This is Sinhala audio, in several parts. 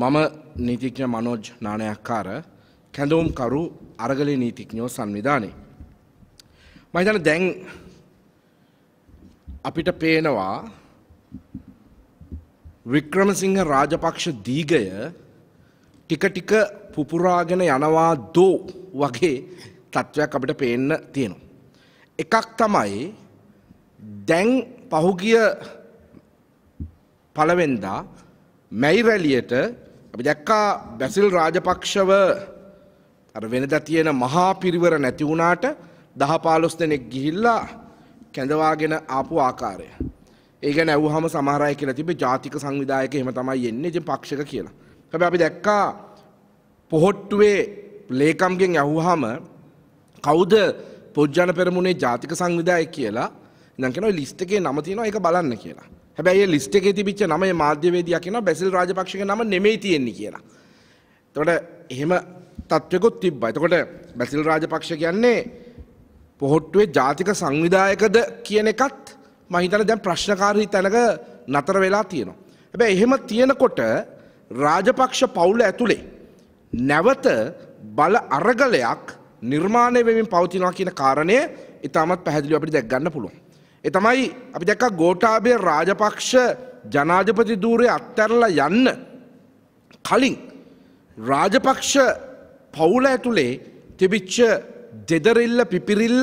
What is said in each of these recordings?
මම නීතිඥ මනෝජ් නානයක්කාර කැඳවුම්කරු අරගලේ නීතිඥෝ සංවිධානයේ. මහිතන දැන් අපිට පේනවා වික්‍රමසිංහ රාජපක්ෂ දීගය ටික ටික පුපුරාගෙන යනවා දෝ වගේ තත්ත්වයක් අපිට පේන්න තියෙනවා. එකක් තමයි දැන් පහුගිය පළවෙන්දා මැයි රැලියට අපි දැක්කා බැසිල් රාජපක්ෂව අර වෙනද තියෙන මහා පිරිවර නැති වුණාට දහ පාලොස් දෙනෙක් ගිහිල්ලා කැඳවාගෙන ආපු ආකාරය. ඒක නැව්හම සමහරය කියලා තිබේ ජාතික සංවිධායක එහෙම තමයි එන්නේ ඉතින් පක්ෂක කියලා. හැබැයි අපි දැක්කා පොහොට්ටුවේ ලේකම්ගෙන් ඇහුවාම කවුද පොජ්ජන පෙරමුණේ ජාතික සංවිධායක කියලා ඉඳන් කියනවා ලිස්ට් එකේ නම තියෙනවා ඒක බලන්න කියලා. හැබැයි ලිස්ට එක තිබිච්ච නම මාධ්‍යවේදයා කියන බැසිල් රාජපක්ෂක නම නෙමෙයි තියෙන්නේ කියන. එතකොට එහෙම තත්ත්වකුත් තිබ්බා. එතකොට බැසිල් රාජපක්ෂ කියන්නේ පොහොට්ටුවේ ජාතික සංවිධායකද කියන එකත් මම හිතන්නේ දැන් ප්‍රශ්නකාරී තැනක නතර වෙලා තියෙනවා. හැබැයි එහෙම තියෙනකොට රාජපක්ෂ පවුල ඇතුලේ නැවත බල අරගලයක් නිර්මාණය වෙමින් පවතිනවා කියන කාරණය ඉතාමත් පැහැදිලිව අපිට දැක් ගන්න පුළුවන්. එතමයි අපි දැක්ක ගෝටාබේ රාජපක්ෂ ජනාධපති දූරය අත්තරලා යන්න කලින් රාජපක්ෂ පවුල ඇතුළේ තිබිච්ච දෙදරල්ල පිපිරිල්ල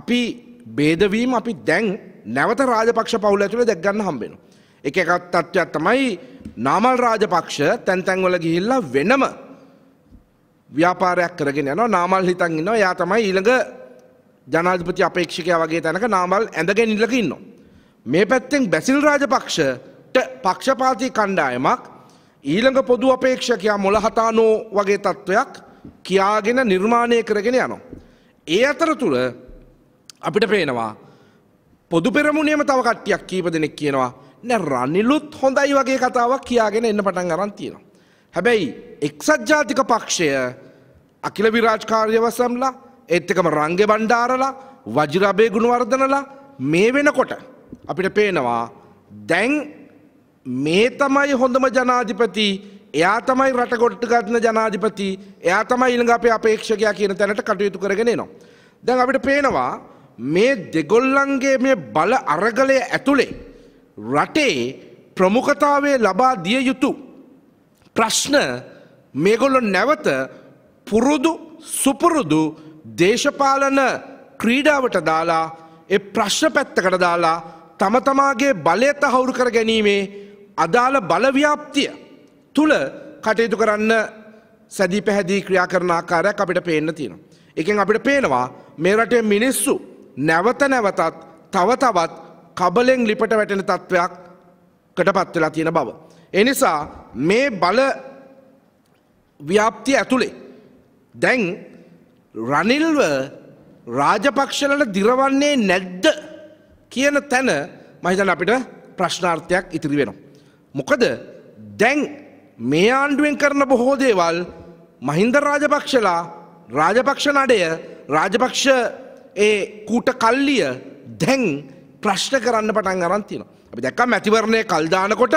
අපි බේදවීම අපි දැන් නැවත රාජපක්ෂ පවුල ඇතුළ දැක්ගන්න හම්බෙන. එක එකත් තත්ත්වයක් තමයි නාමල් රාජපක්ෂ තැන්තැන්වල ගිහිල්ලා වෙනම ව්‍යාපාරයක් කරගෙන යනවා නාමල් හිතන් ඉන්නවා යා තමයි ඊළඟ ජනාධිපති අපේක්ෂකයා වගේ තැනක නාමල් ඇඳගෙන ඉල්ලක ඉන්නවා. මේ පැත්තෙන් බැසිල් රාජපක්ෂට පක්ෂපාති කණ්ඩායමක් ඊළඟ පොදු අපේක්ෂකයා මොළහතානෝ වගේ තත්ත්වයක් කියාගෙන නිර්මාණය කරගෙන යනවා. ඒ අතර තුළ අපිට පේනවා පොදු පෙරමුණේම තව කට්ටියක් කීප දෙනෙක් කියනවා නෑ රනිලුත් හොඳයි වගේ කතාවක් කියාගෙන එන්න පටන් අරන් තියෙනවා. හැබැයි එක්සත් ජාතික පක්ෂය අකිල විරාජ්කාරය වසම්ලා ඒත් එකම රංගෙ බණ්ඩාරලා වජිරබේ ගුණවර්ධනලා මේ වෙනකොට අපිට පේනවා දැන් මේ තමයි හොඳම ජනාධිපති එයා තමයි රටකොට්ට ගත්න ජනාධිපති එයා තමයි ඉළඟ අපේ අපේක්ෂකයා කියන තැනට කටයුතු කරගෙන නවා. දැන් අපිට පේනවා මේ දෙගොල්ලන්ගේ මේ බල අරගලය ඇතුළේ රටේ ප්‍රමුඛතාවේ ලබා දිය යුතු ප්‍රශ්න මේගොල්ලො නැවත පුරුදු සුපුරුදු දේශපාලන ක්‍රීඩාවට දාලා එ ප්‍රශ්න පැත්තකට දාලා තම තමාගේ බලය තහවුරු කර ගැනීමේ අදාළ බලව්‍යාප්තිය තුළ කටයුතු කරන්න සැදී පැහැදී ක්‍රියා කරන ආකාරයක් අපිට පේන්න තියෙනවා. එකෙන් අපිට පේනවා මේ රටේ මිනිස්සු නැවත නැවතත් තව තවත් කබලෙන් ලිපට වැටෙන තත්ත්වයක් කටපත් වෙලා තියෙන බව. එනිසා මේ බල ව්‍යාප්තිය ඇතුළේ දැන් රනිල්ව රාජපක්ෂලට දිරවන්නේ නැද්ද කියන තැන මහිතන් අපිට ප්‍රශ්නාර්ථයක් ඉතිරි වෙනවා. මොකද දැන් මේ ආණ්ඩුවෙන් කරන බොහෝ දේවල් මහින්ද රාජපක්ෂලා රාජපක්ෂ නඩය රාජපක්ෂ ඒ කූට කල්ලිය දැන් ප්‍රශ්න කරන්න පටන් අරන් තියෙනවා. අපි දැක්කම ඇතිවරණය කල් දානකොට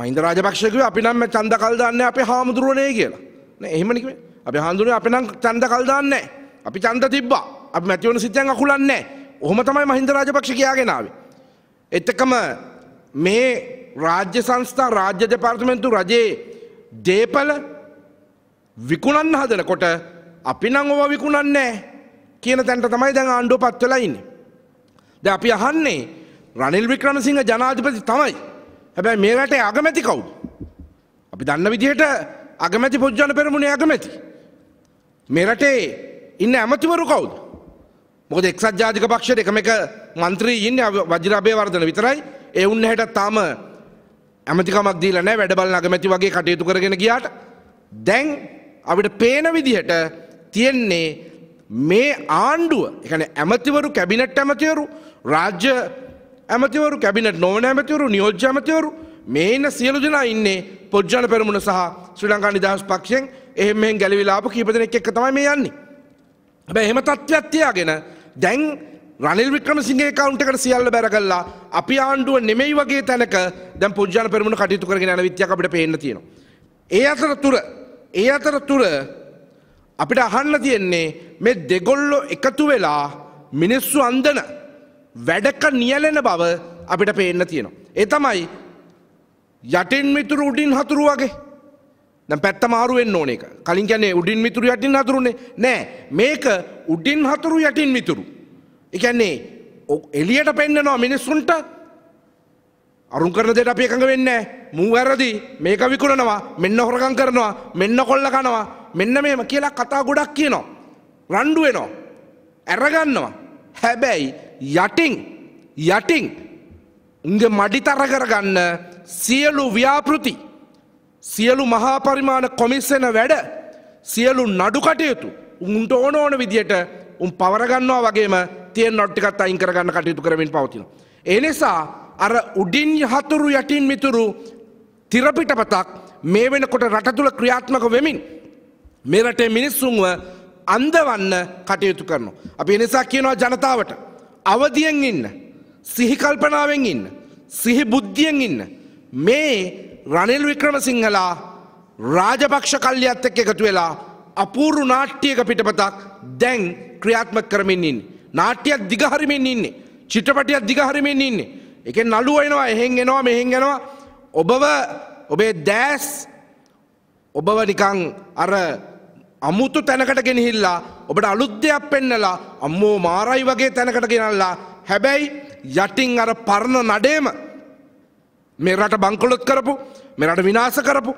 මහින්ද රාජපක්ෂ කිව්වා අපි නම් චන්ද කල් දාන්නේ අපේ හාමුදුරුවනේ කියලා. නේ එහෙම නෙකෙයි. අපි හඳුනේ අප නම් චන්ද කල්දාන්නේ අපි චන්ද තිබ්බා අපි මැතිවන සිතයන් අකුලන්නේ ඔහොම තමයි මහින්ද රාජපක්ෂ කියාගෙනාවේ. එතකම මේ රාජ්‍ය සංස්ථා රාජ්‍ය දෙපාර්තමේන්තු රජයේ දේපල විකුණන්න හදනකොට අපි නම් ඔවා විකුණන්නේ කියන තැනට තමයි දැන් ආණ්ඩුව පත් වෙලා ඉන්නේ. දැන් අපි අහන්නේ රනිල් වික්‍රමසිංහ ජනාධිපති තමයි. හැබැයි මේ රටේ අගමැති කවුද? අපි දන්න විදිහට අගමැති පොජ්ජන පෙරමුණේ අගමැති. මෙරටේ ඉන්න ඇමතිවරු කවුද. මොකද එක්සත් ජාතික පක්ෂයට එකම එක මන්ත්‍රී ඉන්න වජිරාභය වර්ධන විතරයි ඒ උන්නහට තාම ඇමතිකමක් දීලන වැඩබල නගමැති වගේ කටයුතු කරගෙන ගියාට දැන් අපිට පේන විදිහට තියෙන්නේ මේ ආණ්ඩුව එකන ඇමතිවරු කැබිනට් ඇමතිවරු රාජ්‍ය ඇමතිවරු කැබිනට නොවන ඇමතිවරු නියෝජ්‍ය ඇමතිවරු මේන්න සියලු දෙනා ඉන්නේ පොජ්ජන පෙරමුණ සහ ශ්‍රී ලංකා නිදහස් පක්ෂයෙන් එහෙම මෙහෙන් ගැලවිලාපු කීප දෙනෙක් එක්ක තමයි මේ යන්නේ. හැබැයි එහෙම තත්ත්වයක් තියාගෙන දැන් රනිල් වික්‍රමසිංහගේ account එකට සියල්ල බැරගල්ලා අපි ආණ්ඩුව නෙමෙයි වගේ තැනක දැන් පුජ්ජාන පෙරමුණ කටයුතු කරගෙන යන විත්‍යක් අපිට පේන්න තියෙනවා. ඒ අතරතුර ඒ අතරතුර අපිට අහන්න තියෙන්නේ මේ දෙගොල්ලෝ එකතු වෙලා මිනිස්සු අන්දන වැඩක නියැලෙන බව අපිට පේන්න තියෙනවා. ඒ තමයි යටින් මිතුරු උඩින් හතුරු වගේ දැන් පැත්ත මාරු වෙන්න ඕන එක. කලින් කියන්නේ උඩින් මිතුරු යටින් හතුරුනේ. නෑ මේක උඩින් හතුරු යටින් මිතුරු. ඒ කියන්නේ එළියට පෙන්නනවා මිනිස්සුන්ට අරුන් කරන දෙයට අපි එකඟ වෙන්නේ නැහැ. මූ වැරදි. මේක විකුණනවා. මෙන්න හොරකම් කරනවා. මෙන්න කොල්ල කනවා. මෙන්න මේම කියලා කතා ගොඩක් කියනවා. රණ්ඩු වෙනවා. ඇරගන්නවා. හැබැයි යටින් යටින් උන්ගේ මඩි තර කරගන්න සියලු ව්‍යාපෘති සියලු මහා පරිමාණ කොමිස්සන වැඩ සියලු නඩු කටයුතු උන්ට ඕන ඕන විදියට උන් පවරගන්නවා වගේම තියෙන් නොට්ටිකත් අයින් කරගන්න කටයුතු කරමින් පවතින. එනිසා අර උඩින් හතුරු යටින් මිතුරු තිරපිටපතක් මේ වෙනකොට රට තුළ ක්‍රියාත්මක වෙමින් මේ රටේ මිනිස්සුන්ව අන්දවන්න කටයුතු කරනවා. අපි එනිසා කියනවා ජනතාවට අවදියෙන් ඉන්න සිහිකල්පනාවෙන් ඉන්න සිහි බුද්ධියෙන් ඉන්න මේ රනිල් වික්‍රමසිංහලා රාජපක්ෂ කල්ලියත් එක් එකතු වෙලා අපූරු නාට්‍යයක පිටපතක් දැන් ක්‍රියාත්මක කරමින් ඉන්නේ. නාට්‍යයක් දිගහරිමින් ඉන්නේ. චිත්‍රපටයක් දිගහරිමින් ඉන්නේ. එකෙන් නළුව එනවා එහෙන් එනවා මෙහෙන් එනවා ඔබව ඔබේ දෑස් ඔබව නිකං අර අමුතු තැනකට ගෙනහිල්ලා ඔබට අලුද්දයක් පෙන්නලා අම්මෝ මාරයි වගේ තැනකට ගෙනල්ලා හැබැයි යටින් අර පරණ නඩේම මේ රට බංකොලොත් කරපු මෙරට විනාස කරපු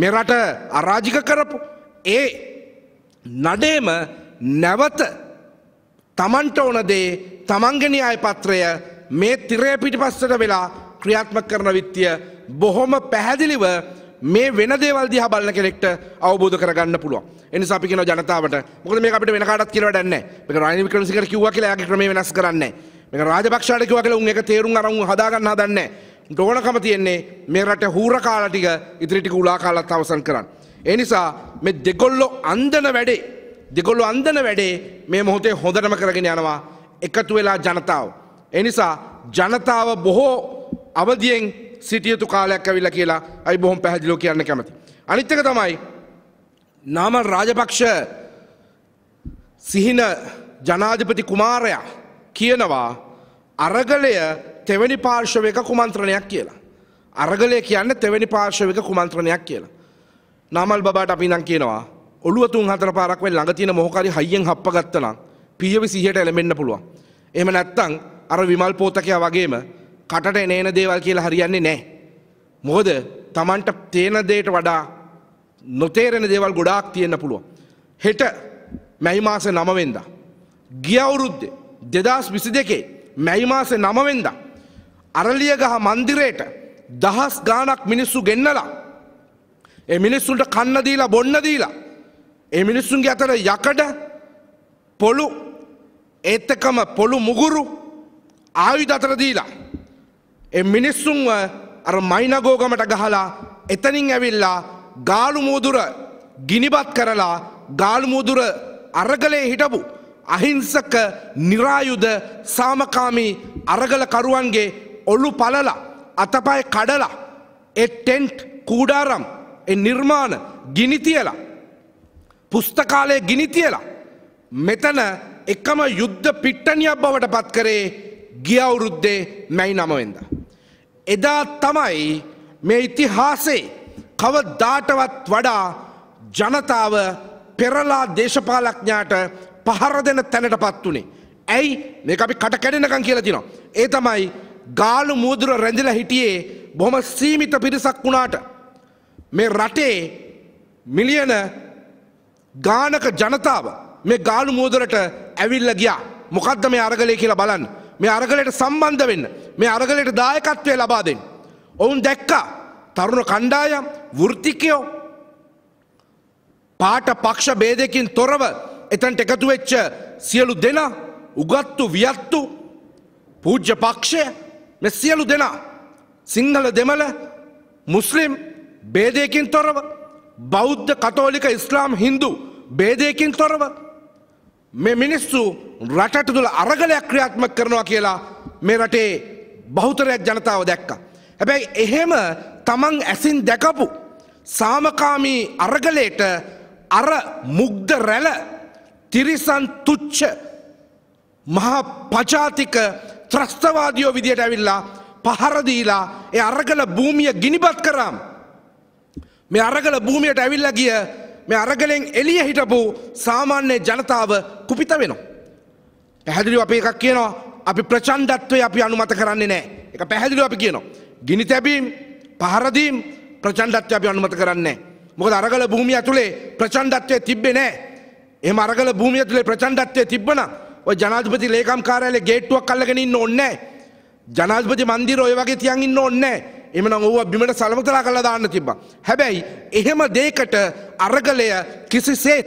මෙරට අරාජික කරපු ඒ නඩේම නැවත තමන්ට ඕන දේ තමන්ගෙන අයපත්‍රය මේ තිරය පිටිපස්සට වෙලා ක්‍රියාත්ම කරන විත්තිය බොහොම පැහැදිලිව මේ වෙන දේවල් දිහා බලන කෙනෙක්ට අවබෝධ කරගන්න පුළුවන්. ඒ නිසා අපි කියන ජනතාවට මොකද මේක අපිට වෙන කාටවත් කියලා වැඩක් නැහැ. මේක රනිල් වික්‍රමසිංහට කිව්වා කියලා එයාගේ ක්‍රමේ වෙනස් කරන්නේ නැහැ. මේක රාජපක්ෂාට කිව්වා කියලා උන් ඒක තේරුම් අරන් හදාගන්න හදන්නේ නැහැ. ඕනකම තියෙන්නේ මේ රට හූර කාලටික ඉදිරිටික උලා කාලත් අවසන් කරන්න. එනිසා මෙ දෙගොල්ලො අන්දන වැඩේ දෙගොල්ලො අන්දන වැඩේ මේ මොහොතේ හොඳටම කරගෙන යනවා එකතු වෙලා ජනතාව. එනිසා ජනතාව බොහෝ අවදියෙන් සිටියතු කාලයක් ඇවිල්ලා කියලා අයි බොහොම පැහැදිලෝ කියන්න කැමති. අනිත්තක තමයි නාම රාජපක්ෂ සිහින ජනාධිපති කුමාරයා කියනවා අරගලය තෙවැනි පාර්ශවක කුමන්ත්‍රණයක් කියලා. අරගලය කියන්න තෙවැනි පාර්ශවක කුමන්ත්‍රණයක් කියලා. නමල් බාට අපි නම් කියනවා ඔළුව තුන් හතර පාරක් වෙයි ළඟ තියෙන මොහොකාරි හයියෙන් හප්පගත්ත නම් පියවි 100ට එළඹෙන්න පුළුවන්. එහෙම නැත්නම් අර විමල් පෝතකයා වගේම කටට එනේන දේවල් කියලා හරියන්නේ නැහැ. මොකද Tamanට තේන දෙයට වඩා නොතේරෙන දේවල් ගොඩාක් තියෙන්න පුළුවන්. හෙට මැයි මාසේ 9 වෙනිදා ගිය අවුරුද්දේ 2022 මැයි මාසේ 9 වෙනිදා අරලියගහ මන්දිරයට දහස් ගානක් මිනිස්සු ගෙන්නලා. ඒ මිනිස්සුන්ට කන්නදීලා බොන්නදීලා. ඒ මිනිස්සුන්ගේ අතර යකඩ පොළු ඒත්තකම පොළු මුගුරු ආයුධ අතර දීලා. එ මිනිස්සුන්ව අර මයිනගෝගමට ගහලා එතනින් ඇවිල්ලා ගාලුමුදුර ගිනිබත් කරලා ගාල්මුදුර අරගලේ හිටපු අහිංසක නිරායුද සාමකාමී අරගලකරුවන්ගේ ඔල්ලු පලලා අතපය කඩලා ඒ ටෙන්ට් කූඩාරම් නිර්මාණ ගිනිතියලා පුස්තකාලය ගිනිතියලා මෙතන එකම යුද්ධ පිට්ටනියක් බවට පත් කරේ ගියවුරුද්දේ මැයි නමවෙද. එදා තමයි මේ ඉතිහාසේ කවදාටවත් වඩා ජනතාව පෙරලා දේශපාලඥාට පහර දෙන තැනට පත් වනේ. ඇයි මේ අපි කට කැඩෙනකම් කියලා තිනවා. ඒ තමයි ගාලු මුදුර රැඳිල හිටියේ බොහොම සීමිත පිරිසක් වුණාට මේ රටේ මිලියන ගානක ජනතාව මේ ගාලු මුදුරට ඇවිල්ල ගියා මොකද්ද මේ අරගලය කියලා බලන්න මේ අරගලයට සම්බන්ධ වෙන්න මේ අරගලයට දායකත්වය ලබා දෙන්න ඔවුන් දැක්කා තරුණ කණ්ඩායම් වෘත්තිකයෝ පාට පක්ෂ ભેදයකින් තොරව එතනට එකතු වෙච්ච සියලු දෙනා උගත්තු වියත්තු පූජ්‍ය පක්ෂය මෙ සියලු දෙනා සිංහල දෙමළ මුස්ලිම් බේදයකින් තොරව බෞද්ධ කතෝලික ඉස්ලාම් හින්දු බේදයකින් තොරව මේ මිනිස්සු රටට තුළ අරගලයක් ක්‍රියාත්මක කරනවා කියලා මේ රටේ බෞතරයක් ජනතාව දැක්ක. හැබැයි එහෙම තමන් ඇසින් දැකපු සාමකාමී අරගලයට අර මුග්ධ රැල තිරිසන් තුච්ච මහා පජාතික ත්‍රස්තවාදියෝ විදියට ඇවිල්ලා පහරදීලා ඒ අරගල භූමිය ගිනිපත් කරාම්. මේ අරගල භූමියට ඇවිල්ල ගිය මේ අරගලෙන් එලිය හිටපු සාමාන්‍ය ජනතාව කුපිත වෙනවා. පැහැදිලිව අප එකක් කියනවා අපි ප්‍රචන්්ඩත්වය අපි අනුමත කරන්නේ නෑ එක පැහැදිලිව අපි කියනවා. ගිනි තැබීම් පහරදීම් ප්‍රචන්්ඩත්වය අපි අනුමත කරන්නේ. මොකද අරගල භූමිය ඇතුළේ ප්‍රචන්්ඩත්වය තිබ්බේ නෑ. එම අරගල භූමිය තුළේ ප්‍රචන්්ඩත්වය තිබ්බනා ඔය ජනාධපති ලේකම් කාරයාලේ ගේට්ටුවක් අල්ලගෙන ඉන්න ඕනේ ජනාධපති මන්දිර ඔය වගේ තියන් ඉන්න ඕනේ එමනම් ඕවා බිමට සලමතලා කරලා දාන්න තිබ්බා. හැබැයි එහෙම දෙයකට අරගලය කිසිසේත්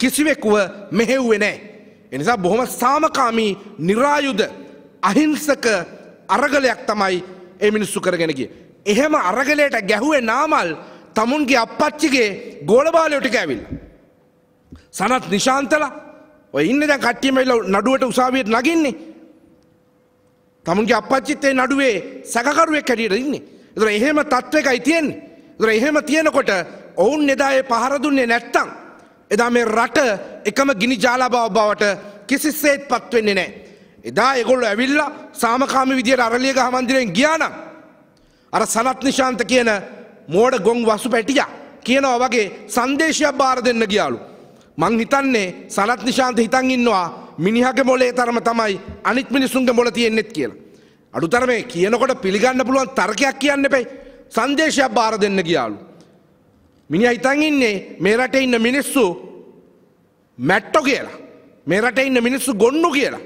කිසිවෙකුව මෙහෙව්වේ නැහැ. ඒ නිසා බොහොම සාමකාමී નિરાයුධ අහිංසක අරගලයක් තමයි ඒ මිනිස්සු කරගෙන ගියේ. එහෙම අරගලයට ගැහුවේ නාමල් තමුන්ගේ අප්පච්චිගේ ගෝලබාලයෝ ටික ඇවිල්ලා. සනත් නිශාන්තලා ඔය ඉන්න දැන් කට්ටියම නඩුවට උසාවියට නගින්නේ. තමුන්ගේ අපච්චිත් ඒ නඩුවේ සැකකරුවෙක් හැටියට ඉන්නේ. ඒතර එහෙම තත්වයකයි තියෙන්නේ. ඒතර එහෙම තියෙනකොට ඔවුන් එදා ඒ පහර දුන්නේ නැත්තම් එදා මේ රට එකම ගිනි ජාලාභාව බවට කිසිසේත් පත් වෙන්නේ නැහැ. එදා ඒගොල්ලෝ ඇවිල්ලා සාමකාමී විදියට අරලියගහ මන්දිරෙන් ගියා නම් අර සනත් නිශාන්ත කියන මෝඩ ගොන් වසු පැටියා කියනවා වගේ සංදේශයක් බාර දෙන්න ගියාලු. මං හිතන්නේ සනත් නිශාන්ත හිතන් ඉන්නවා මිනිහගේ මොලේ තරම තමයි අනිත් මිනිසුන්ගේ මොල තියෙන්නෙත් කියලා. අඩුතරමේ කියනකොට පිළිගන්න පුළුවන් තර්කයක් කියන්න එපයි. සංදේශයක් බාර දෙන්න ගියාලු. මිනිහා හිතන් ඉන්නේ මේ රටේ ඉන්න මිනිස්සු මැට්ටෝ කියලා. මේ රටේ ඉන්න මිනිස්සු ගොන්නු කියලා.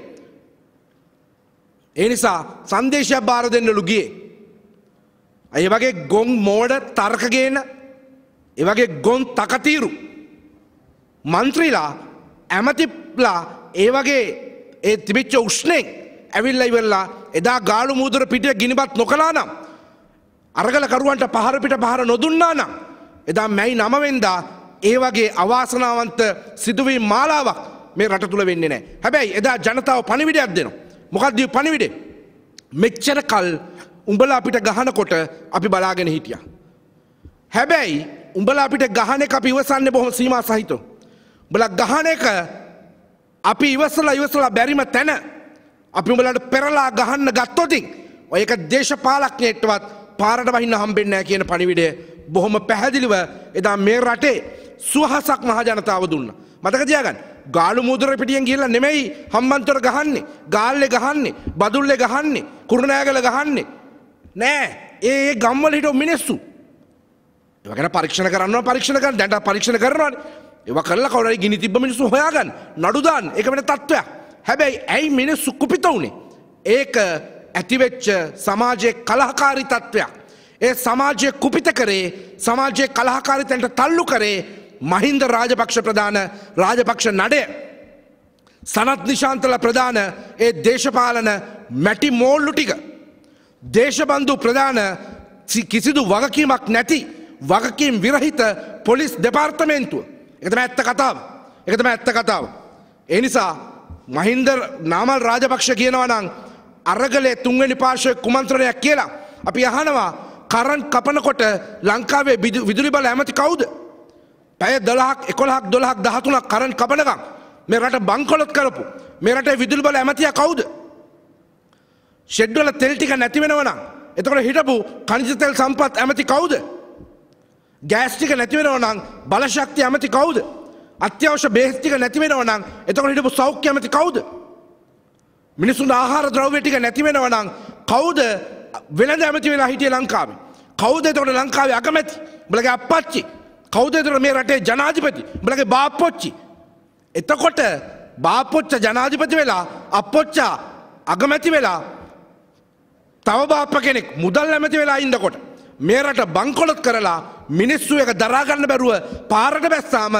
ඒ නිසා සංදේශයක් බාර දෙන්නලු ගියේ. අය වගේ ගොන් මෝඩ තර්ක ගේන, ඒ වගේ ගොන් තකතිරු මන්ත්‍රීලා ඇමතිප්ලා ඒ වගේ ඒ තිබිච්ච උෂ්නෙක් ඇවිල්ල ඉවෙල්ලා එදා ගාලු මුූදුර පිටිය ගිනිබත් නොකලා නම්. අරගලකරුවන්ට පහරපිට පහර නොදුන්නා නම්. එදා මැයි නමවෙන්දා ඒ වගේ අවාසනාවන්ත සිදුවී මාලාවක් මේ රට තුළ වෙන්නේ නෑ. හැබැයි එදා ජනතාව පණිවිඩයක් දෙනවා. මොකක්දිය පණිවිඩේ. මෙච්චර කල් උඹල අපිට ගහනකොට අපි බලාගෙන හිටිය. හැබැයි උඹල අපිට ගහන එක පිවසන්න බොහොම සීම සහිතෝ. උඹල ගහන එක අපි ඉවසලා ඉවසලා බැරිම තැන අපි උඹලට පෙරලා ගහන්න ගත්තොතින් ඔය එක දේශපාලඥයෙක්ටවත් පාරට වහින්න හම්බෙන්නේ නැහැ කියන පණිවිඩය බොහොම පැහැදිලිව එදා මේ රටේ සුවහසක් මහජනතාව දුන්න. මතක තියාගන්න. ගාලු මුදුර පිටියෙන් ගිහිල්ලා නෙමෙයි හම්බන්තොට ගහන්නේ. ගාල්ලේ ගහන්නේ, බදුල්ලේ ගහන්නේ, කුරුණෑගල ගහන්නේ. නෑ. ඒ ඒ ගම්වල හිටෝ මිනිස්සු. ඒව ගැන පරීක්ෂණ කරනවා පරීක්ෂණ කරන දැන් පරීක්ෂණ කරනවානේ. ඒව කරලා කවරයි ගිනි තිබ්බ මිනිස්සු හොයාගන්න නඩුදාන් ඒක වෙන තත්ත්වයක් හැබැයි ඇයි මිනිස්සු කුපිත වුනේ ඒක ඇතිවෙච්ච සමාජයේ කලහකාරී තත්ත්වයක් ඒ සමාජය කුපිත කරේ සමාජයේ කලහකාරිතන්ට තල්ලු කරේ මහින්ද රාජපක්ෂ ප්‍රධාන රාජපක්ෂ නඩය සනත් නිශාන්තල ප්‍රධාන ඒ දේශපාලන මැටි මෝල්ලු ටික දේශබන්ධු ප්‍රධාන කිසිදු වගකීමක් නැති වගකීම් විරහිත පොලිස් දෙපාර්තමේන්තුව එකතම ඇත්ත කතාව එකතම ඇත්ත කතාව. ඒ නිසා මහින්ද නාමල් රාජපක්ෂ කියනවා නම් අරගලේ තුන්වැනි පාර්ශවය කුමන්ත්‍රණයක් කියලා. අපි අහනවා කරන් කපනකොට ලංකාවේ විදුලි බල ඇමති කවුද. පැය දොලහක් එකොළහක් දොලහක් දහතුනක් කරන් කපනකම් මේ රට බංකොලොත් කරපු මේ රට විදුලි බල ඇමතිය කවුද. ෂෙඩ්වල තෙල් ටික නැතිවෙනවනම් එතකොට හිටපු කනිජතෙල් සම්පත් ඇමති කවුද. ගෑස්ටික නැතිවෙනව නම් බලශක්ති ඇමති කවුද අත්‍යවශ්‍ය බේස්තික නැතිවෙනව නම් එතකොට හිටපු සෞඛ්‍ය ඇමති කවුද මිනිසුන් ආහාර ද්‍රව්‍ය ටික නැතිවෙනව නම් කවුද වෙළඳ ඇමති වෙලා හිටියේ ලංකාවේ කවුද එතකොට ලංකාවේ අගමැති උඹලගේ අප්පච්චි කවුද එතකොට මේ රටේ ජනාධිපති උඹලගේ බාප්පොච්චි එතකොට බාපොච්ච ජනාධිපති වෙලා අපොච්චා අගමැති වෙලා තව බාප්ප කෙනෙක් මුදල් ඇමති වෙලා ඉන්නකොට මේරට බංකොලොත් කරලා මිනිස්සු එක දරාගන්න බැරුව පාරට බැස්සාම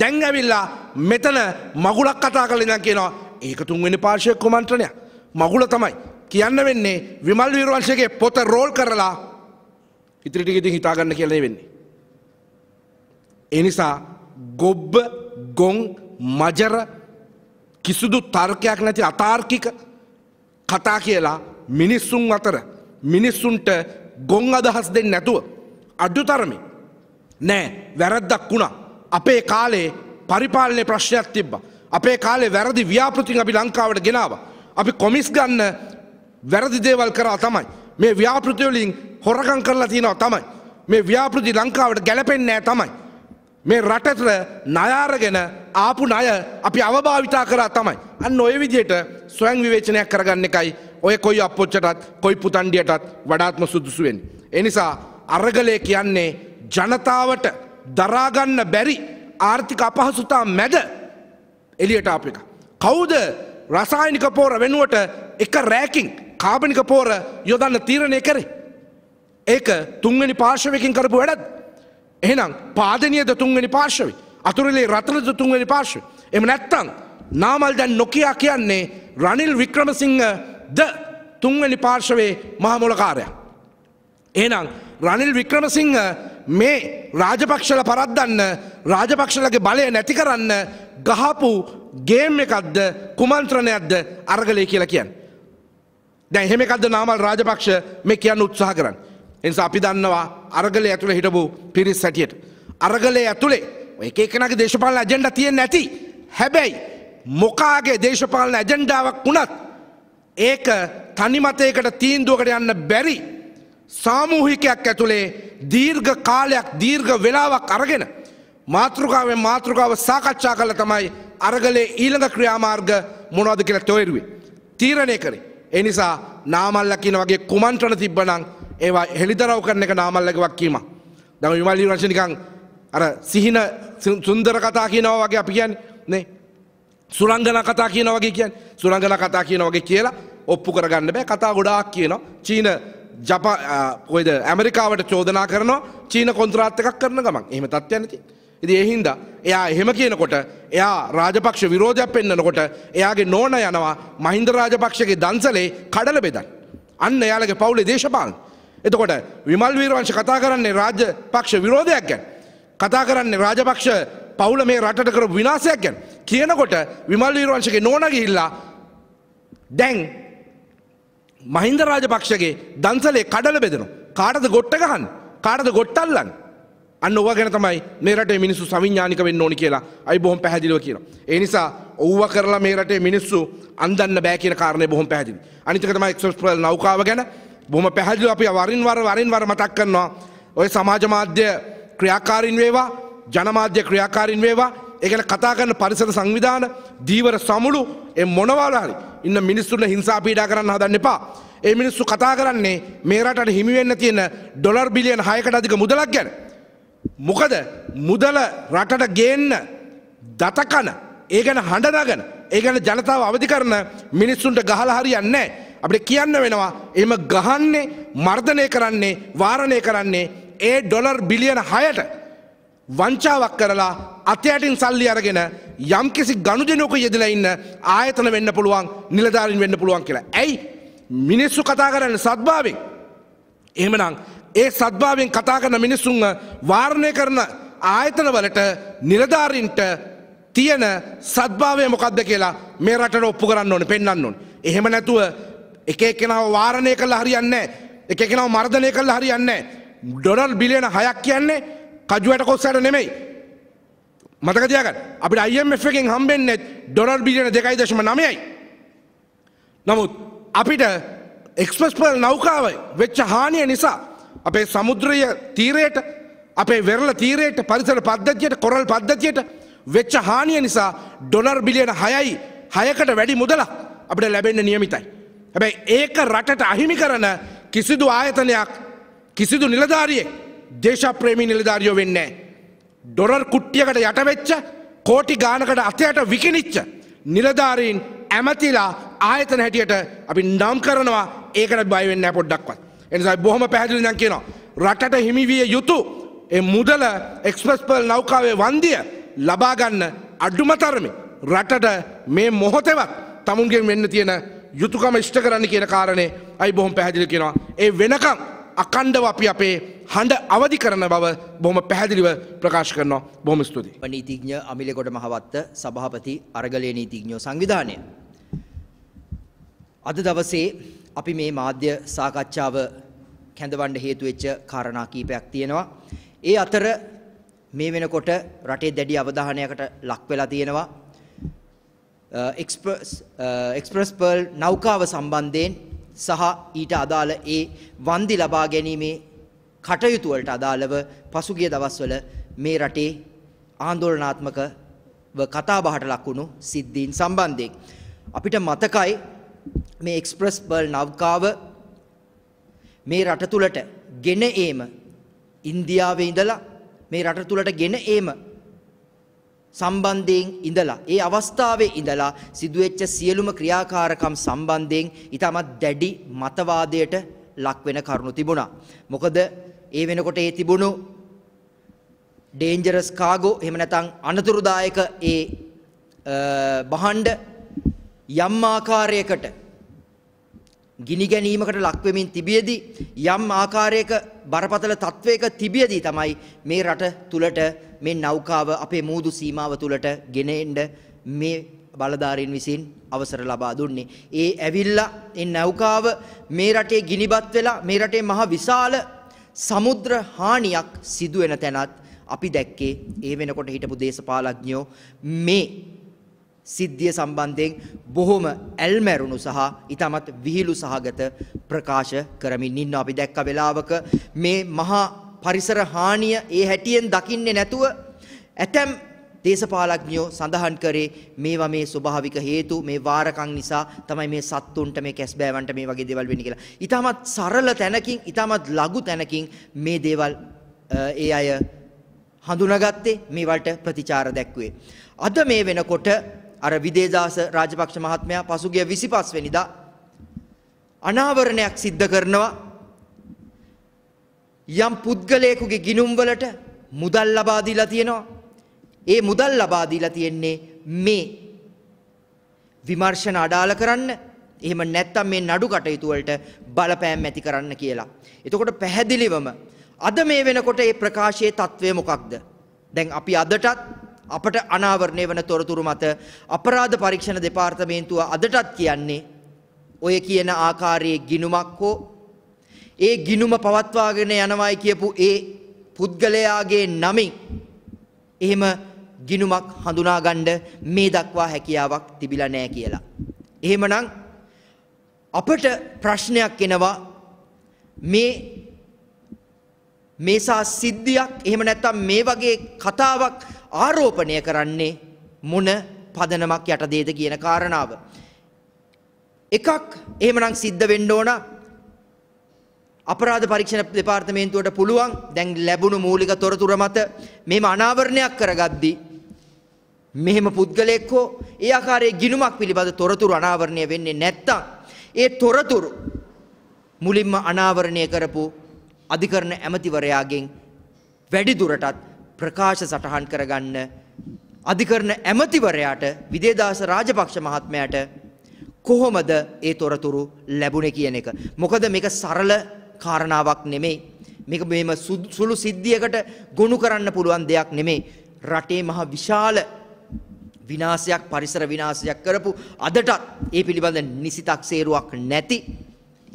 දැන් ඇවිල්ලා මෙතන මගුලක් කතා කළ ඉඳන් කියනවා ඒක තුන්වෙනි පාර්ශවය කුමන්ත්‍රණය මගුල තමයි කියන්න වෙන්නේ විමල් වීරවංශගේ පොත රෝල් කරලා ඉතිරි ටික ඉතින් හිතා ගන්න කියලා වෙන්නේ ඒ නිසා ගොබ්බ ගොන් මජර කිසිදු තර්කයක් නැති අතාර්කික කතා කියලා මිනිස්සුන් අතර මිනිස්සුන්ට ගොන් අදහස් දෙන්න නැතුව. අඩ්ඩු තරමි. නෑ වැරද්දක් වුණා. අපේ කාලේ පරිපාලනය ප්‍රශ්නයක් තිබ්බ. අපේ කාලේ වැරදි ව්‍යාපෘතින් අපි ලංකාවට ගෙනාව. අපි කොමිස් ගන්න වැරදි දේවල් කරා තමයි. මේ ව්‍යාපෘතිවලින් හොරකං කරලා තියෙනවා තමයි. මේ ව්‍යාපෘති ලංකාවට ගැලපෙන්නේ නෑ තමයි. මේ රටට නයාරගෙන ආපු ණය අපි අවභාවිතා කරා තමයි. අන්න ඔය විදිහට ස්වයං විවේචනයක් කරගන්න එකයි ඔය කොයි අපොච්චටත් කොයි පුතන්ඩියටත් වඩාත්ම සුදුසුවෙන්. එනිසා අරගලය කියන්නේ ජනතාවට දරාගන්න බැරි ආර්ථික අපහසුතා මැද එලියට අපික. කවුද රසායනික පෝර වෙනුවට එක රෑකින් කාබනික පෝර යොදන්න තීරණය කරේ. ඒක තුන්වැනි පාර්ශවයකින් කරපු වැඩත්. එහෙනම් පාදනියද තුන්වැනි පාර්ශවයි. අතුරලේ රතනද තුන්වැනි පාර්ශව. එම නැත්තං නාමල් දැන් නොකයා කියන්නේ රනිල් වික්‍රමසිංහ ද තුන්වැනි පාර්ශවේ මහමොලකාරය. ඒනම් රනිල් වික්‍රමසිංහ මේ රාජපක්ෂල පරද්දන්න රාජපක්ෂලගේ බලය නැති කරන්න ගහපු ගේම් එකක්ද කුමන්ත්‍රණයක්ද අරගලය කියලා කියන්න. දැ හෙමකක්ද නාමල් රාජපක්ෂ මේ කියන්න උත්සාහ කරන්න. එනිසා අපි දන්නවා අරගලය ඇතුළ හිටපු පිරිස් සැටියට. අරගලය ඇතුළේ එක එකනගේ දේශපාලන ඇජෙන්ඩ තියෙන් නැති. හැබැයි මොකාගේ දේශපාලන ඇජෙන්ඩාවක් වුණත් ඒක තනිමතයකට තීන්දුවකට යන්න බැරි සාමූහිකයක් ඇතුළේ දීර්ඝ කාලයක් දීර්ඝ වෙලාවක් අරගෙන මාතෘකාවෙන් මාතෘකාව සාකච්ඡා කළ තමයි අරගලේ ඊළඟ ක්‍රියාමාර්ග මොනවද කියලා තොයරුවේ. තීරණය කරේ. ඒ නිසා නාමල්ල කියන වගේ කුමන්ත්‍රණ තිබ්බනම් ඒවා හෙළිදරව් කරන එක නාමල්ලගේ වක්කීම. දැන් විමල් නිකන් අර සිහින සුන්දර කතා කියනවා වගේ අපි කියන්නේ නේ සුරංගන කතා කියන වගේ කියන් සුරංගන කතා කියන වගේ කියලා ඔප්පු කරගන්න බෑ කතා ගොඩාක් කියනවා චීන ජප ඔයද ඇමරිකාවට චෝදනා කරනවා චීන කොන්ත්‍රාත් එකක් කරන ගමන් එහෙම තත්ත්වයක් නැති. ඉතින් ඒ හින්දා එයා එහෙම කියනකොට එයා රාජපක්ෂ විරෝධයක් පෙන්නකොට එයාගේ නෝන යනවා මහින්ද රාජපක්ෂගේ දන්සලේ කඩල බෙදන්න. අන්න එයාලගේ පවුලේ දේශපාලන. එතකොට විමල් වීරවංශ කතා කරන්නේ රාජපක්ෂ විරෝධයක් ගැන. කතා කරන්නේ රාජපක්ෂ පවුල මේ රටට කර විනාසයක් ගැන කියනකොට විමල් වීරවංශගේ නෝන ගිහිල්ලා දැන් මහින්ද රාජපක්ෂගේ දන්සලේ කඩල බෙදෙනවා. කාටද ගොට්ට ගහන්න? කාටද ගොට්ටල්ලන්න? අන්න ඔවා ගැන තමයි මේ රටේ මිනිස්සු සවිඥානික වෙන්න ඕනි කියලා අයි බොහොම පැහැදිලිව කියනවා. ඒ නිසා ඔව්වා කරලා මේ රටේ මිනිස්සු අන්දන්න බෑ කියන කාරණේ බොහොම පැහැදිලි. අනිත් එක තමයි එක්ස්ප්‍රස් ප්‍රල් නෞකාව ගැන බොහොම පැහැදිලිව අපි වරින් වර වරින් වර මතක් කරනවා. ඔය සමාජ මාධ්‍ය ක්‍රියාකාරීන් වේවා ජනමාධ්‍ය ක්‍රියාකාරින් වේවා ඒගැන කතා කරන පරිසර සංවිධාන දීවර සමුළු එ මොනවාලාරි ඉන්න මිනිස්සුන්න හිංසා පීඩා කරන්න හදන්න එපා. ඒ මිනිස්සු කතා කරන්නේ මේ රටට හිමිවෙන්න තියෙන ඩොලර් බිලියන් හයකට අධික මුදලක් ගැන. මොකද මුදල රටට ගේන්න දතකන ඒගැන හඬනගන ඒගැන ජනතාව අවධි කරන මිනිස්සුන්ට ගහල හරියන්නේ අපිට කියන්න වෙනවා එම ගහන්නේ මර්ධනය කරන්නේ වාරණය කරන්නේ ඒ ඩොලර් බිලියන හයට වංචාවක් කරලා අතයටින් සල්ලි අරගෙන යම්කිසි ගණු දෙනොක යෙදලා ඉන්න ආයතන වෙන්න පුළුවන් නිලධාරින් වෙන්න පුළුවන් කියලා. ඇයි මිනිස්සු කතා කරන්න සත්භාවෙන්. එහෙමනම් ඒ සත්භාවෙන් කතා කරන මිනිස්සුන්ව වාර්ණය කරන ආයතනවලට නිලධාරින්ට තියෙන සත්භාවය මොකක්ද කියලා මේ රටට ඔප්පු කරන්න ඕන පෙන්න්න ඕන. එහෙම නැතුව එක කෙනාව වාරණය කළ හරියන්න එක කෙනාව මර්ධනය කළ හරියන්න. ඩොනල් බිලියන හයක් කියන්නේ කජුවට කොස්සට නෙමෙයි. මතකතියකට අපිට අයිF එකෙන් හම්බෙන්නේ ඩොරර් බිලියන දෙකයි දශම නමයයි. නමුත් අපිට එක්ස්පස්පල් නෞකාව වෙච්ච හානිය නිසා අපේ සමුද්‍රය තීරයට අපේ වෙරල තීරයට පරිසර පද්ධතියට කොරල් පද්ධතියට වෙච්ච හානිය නිසා ඩොලර් බිලියන හයයි හයකට වැඩි මුදල අපට ලැබෙන්න නියමිතයි. හැබැයි ඒක රටට අහිමි කරන කිසිදු ආයතනයක් කිසිදු නිලධාරියෙක් දේශප්‍රේමී නිලධාරියෝ වෙන්නේ ඩොරර් කුට්ටියකට යටවෙච්ච කෝටි ගානකට අතයට විකිනිච්ච නිලධාරීන් ඇමතිලා ආයතන හැටියට අපි නම් කරනවා ඒකට බය වෙන්න පොඩ්ඩක්වත්. එනිසා බොහොම පැහැදිලි නම් කියනවා රටට හිමි විය යුතු ඒ මුදල එක්ස්ප්‍රස් පර්ල් නෞකාවේ වන්දිය ලබා ගන්න අඩුම තරමේ රටට මේ මොහොතේවත් තමුන්ගෙන් වෙන්න තියෙන යුතුකම ඉෂ්ට කරන්න කියන කාරණේ අයි බොහොම පැහැදිලි කියනවා. ඒ වෙනකම් අකණ්ඩව අපි අපේ හඬ අවධි කරන බව බොහොම පැහැදිලිව ප්‍රකාශ කරනවා බොහොම ස්තුතියි. නීතිඥ අමිලෙකොට මහවත්ත සභාපති අරගලයේ නීතිඥෝ සංවිධානය. අද දවසේ අපි මේ මාධ්‍ය සාකච්ඡාව කැඳවන්න හේතු වෙච්ච කාරණා කීපයක් තියෙනවා. ඒ අතර මේ වෙනකොට රටේ දැඩි අවධානයකට ලක් වෙලා තියෙනවා. එක්ස්ප්‍රස් පර්ල් නෞකාව සම්බන්ධයෙන් සහ ඊට අදාළ ඒ වන්දි ලබා ගැනීමේ කටයුතු වලට අදාළව පසුගිය දවස්වල මේ රටේ ආందోලනාත්මකව කතාබහට ලක්වුණු සිද්ධීන් සම්බන්ධයෙන් අපිට මතකයි මේ එක්ස්ප්‍රස් බර්ල් නෞකාව මේ රට තුලට ගෙන ඒම ඉන්දියාවේ ඉඳලා මේ රට තුලට ගෙන ඒම සම්බන්ධයෙන් ඉඳලා ඒ අවස්ථාවේ ඉඳලා සිදුවෙච්ච සියලුම ක්‍රියාකාරකම් සම්බන්ධයෙන් ඊටමත් දැඩි මතවාදයට ලක් වෙන කරුණු තිබුණා. මොකද ඒ වෙනකොට ඒ තිබුණු ඩේන්ජරස් කාගෝ එහෙම නැත්නම් අනතුරුදායක ඒ බහණ්ඩ යම් ආකාරයකට ගිනි ගැනීමකට ලක් වෙමින් තිබියදී යම් ආකාරයක බරපතල තත්වයක තිබියදී තමයි මේ රට තුලට මේ නෞකාව අපේ මූදු සීමාව තුළට ගෙන එන්න මේ බලධාරීන් විසින් අවසර ලබා දුන්නේ. ඒ ඇවිල්ලා ඒ නෞකාව මේ රටේ ගිනිබත් වෙලා මේ රටේ මහ විශාල සමුද්‍ර හානියක් සිදු වෙන තැනත් අපි දැක්කේ ඒ වෙනකොට හිටපු දේශපාලඥයෝ මේ සිද්ධිය සම්බන්ධයෙන් බොහොම ඇල්මැරුණු සහ ඊටමත් විහිළු සහගත ප්‍රකාශ කරමින් ඉන්නවා. අපි දැක්ක වෙලාවක මේ මහා පරිසර හානිය ඒ හැටියෙන් දකින්නේ නැතුව ඇතැම් දේශපාලඥයෝ සඳහන් කරේ මේවා මේ ස්වභාවික හේතු මේ වාරකම් නිසා තමයි මේ සත්තුන්ට මේ කැස්බෑවන්ට මේ වගේ දේවල් වෙන්නේ කියලා. ඊටමත් සරල තැනකින් ඊටමත් ලඝු තැනකින් මේ දේවල් ඒ අය හඳුනාගත්තේ මේවලට ප්‍රතිචාර දැක්ුවේ. අද මේ වෙනකොට අර විදේදාස රාජපක්ෂ මහත්මයා පසුගිය 25 වෙනිදා අනාවරණයක් සිද්ධ කරනවා යම් පුද්ගලයෙකුගේ ගිනුම්වලට මුදල් ලබා දීලා තියෙනවා. ඒ මුදල් ලබා දීලා තියෙන්නේ මේ විමර්ශන අඩාල කරන්න එහෙම නැත්තම් මේ නඩු කටයුතු වලට බලපෑම් ඇති කරන්න කියලා. එතකොට පැහැදිලිවම අද මේ වෙනකොට මේ ප්‍රකාශයේ తත්වය මොකක්ද? දැන් අපි අදටත් අපට අනාවරණය වන තොරතුරු මත අපරාධ පරීක්ෂණ දෙපාර්තමේන්තුව අදටත් කියන්නේ ඔය කියන ආකාරයේ ගිනුමක් හෝ ඒ ගිනුම පවත්වාගෙන යනවායි කියපු ඒ පුද්ගලයාගේ නමින් එහෙම ගිනුමක් හඳුනාගන්න මේ දක්වා හැකියාවක් තිබිලා නෑ කියලා. එහෙමනම් අපට ප්‍රශ්නයක් එනවා මේ මේසා සිද්ධියක් එහෙම නැත්නම් මේ වගේ කතාවක් ආරෝපණය කරන්නේ මොන පදනමක් යටදේද කියන කාරණාව. එකක් එහෙමනම් සිද්ධ වෙන්න ඕන අපරාධ පරීක්ෂණ දෙපාර්තමේන්තුවට පුළුවන් දැන් ලැබුණු මූලික තොරතුර මත මෙහෙම අනාවරණයක් කරගද්දී මෙහෙම පුද්ගලයෙක් හෝ ඒ ආකාරයේ ගිණුමක් පිළිබඳ තොරතුරු අනාවරණය වෙන්නේ නැත්තම් ඒ තොරතුරු මුලින්ම අනාවරණය කරපු අධිකරණ ඇමතිවරයාගෙන් වැඩි දුරටත් ප්‍රකාශ සටහන් කරගන්න අධිකරණ ඇමතිවරයාට විදේදාස රාජපක්ෂ මහත්මයාට කොහොමද ඒ තොරතුරු ලැබුණේ කියන එක. මොකද මේක සරල කාරණාවක් නෙමෙයි. මේක මෙහෙම සුළු සිද්ධියකට ගොනු කරන්න පුළුවන් දෙයක් නෙමෙයි. රටේ මහ විශාල විනාශයක් පරිසර විනාශයක් කරපු අදටත් ඒ පිළිබඳ නිසි තක්සේරුවක් නැති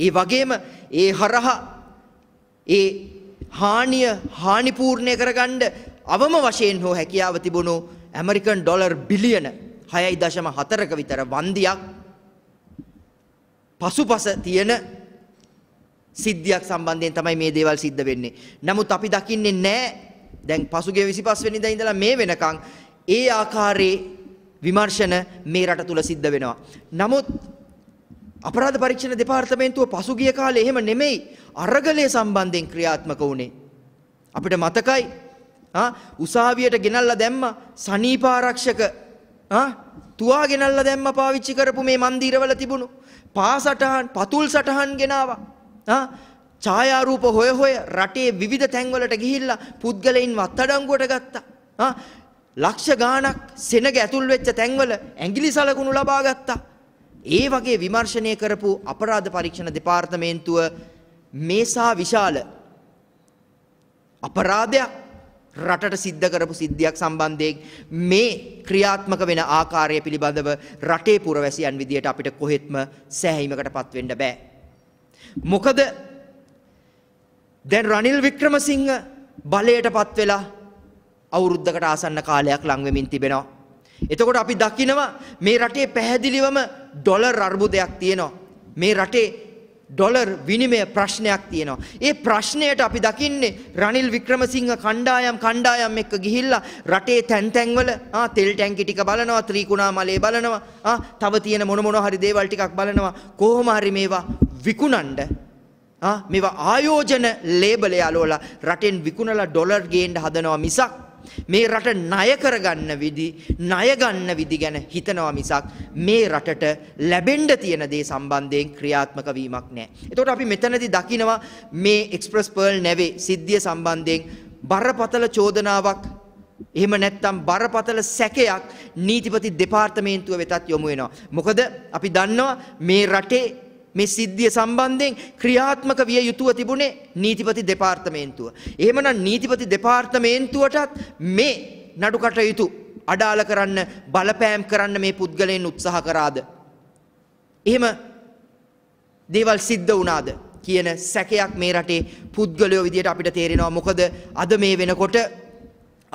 ඒ වගේම ඒ හරහා ඒ හානිය හානිපූර්ණය කරගන්න අවම වශයෙන් හෝ හැකියාව තිබුණු ඇමරිකන් ඩොලර් බිලියන 6.4ක විතර වන්දියක් පසුපස තියෙන සිද්ධියක් සම්බන්ධයෙන් තමයි මේ දේවල් සිද්ධ වෙන්නේ. නමුත් අපි දකින්නේ නැහැ දැන් පසුගිය 25 වෙනිදා ඉඳලා මේ වෙනකන් ඒ ආකාරයේ විමර්ශන මේ රට තුල සිද්ධ වෙනවා. නමුත් අපරාධ පරීක්ෂණ දෙපාර්තමේන්තුව පසුගිය කාලේ එහෙම නෙමෙයි අරගලයේ සම්බන්ධයෙන් ක්‍රියාත්මක වුණේ. අපිට මතකයි උසාවියට ගෙනල්ලා දැම්ම සනීපාරක්ෂක තුවා ගෙනල්ලා දැම්ම පාවිච්චි කරපු මේ මන්දිරවල තිබුණු පාසටහන් පතුල් සටහන් ගෙනාවා. ඡායාරූප හොය හොය රටේ විවිධ තැන්වලට ගිහිල්ලා පුද්ගලයින්ව අත්අඩංගුවට ගත්තා. ලක්ෂ ගාණක් සෙනග ඇතුල් වෙච්ච තැන්වල ඇඟිලි සලකුණු ලබා ගත්තා. ඒ වගේ විමර්ශනය කරපු අපරාධ පරීක්ෂණ දෙපාර්තමේන්තුව මේසා විශාල අපරාධයක් රටට සිද්ධ කරපු සිද්ධියක් සම්බන්ධයෙන් මේ ක්‍රියාත්මක වෙන ආකාරය පිළිබඳව රටේ පුරවැසියන් විදියට අපිට කොහෙත්ම සෑහීමකටපත් වෙන්න බෑ. මොකද දැන් රනිල් වික්‍රමසිංහ බලයටපත් වෙලා අවුරුද්දකට ආසන්න කාලයක් ලං වෙමින් තිබෙනවා. එතකොට අපි දකිනවා මේ රටේ පැහැදිලිවම ඩොලර් අර්බුදයක් තියෙනවා. මේ රටේ ඩොලර් විනිමය ප්‍රශ්නයක් තියෙනවා. ඒ ප්‍රශ්නයට අපි දකින්නේ රනිල් වික්‍රමසිංහ කණ්ඩායම් කණ්ඩායම් එක්ක ගිහිල්ලා රටේ තැන් තැන්වල ආ තෙල් ටැංකි ටික බලනවා, ත්‍රිකුණා මලේ බලනවා, ආ තව තියෙන මොන මොන හරි දේවල් ටිකක් බලනවා. කොහොම හරි මේවා විකුණන්න ආ මේවා ආයෝජන ලේබලය අලවලා රටෙන් විකුණලා ඩොලර් ගේන්න හදනවා මිසක් මේ රට ණය කරගන්න විදි ණය ගන්න විදි ගැන හිතනවා මිසක් මේ රටට ලැබෙන්න තියෙන දේ සම්බන්ධයෙන් ක්‍රියාත්මක වීමක් නැහැ. එතකොට අපි මෙතනදී දකිනවා මේ එක්ස්ප්‍රස් පර්ල් නැවේ සිද්ධිය සම්බන්ධයෙන් බරපතල චෝදනාවක් එහෙම නැත්නම් බරපතල සැකයක් නීතිපති දෙපාර්තමේන්තුව වෙතත් යොමු වෙනවා. මොකද අපි දන්නවා මේ රටේ මේ සිද්ධිය සම්බන්ධයෙන් ක්‍රියාත්මක විය යුතුව තිබුණේ නීතිපති දෙපාර්තමේන්තුව. එහෙමනම් නීතිපති දෙපාර්තමේන්තුවටත් මේ නඩුකටයුතු අඩාල කරන්න බලපෑම් කරන්න මේ පුද්ගලයන් උත්සාහ කරාද. එහෙම දේවල් සිද්ධ වුණාද කියන සැකයක් මේ රටේ පුද්ගලයෝ විදියට අපිට තේරෙනවා මොකද අද මේ වෙනකොට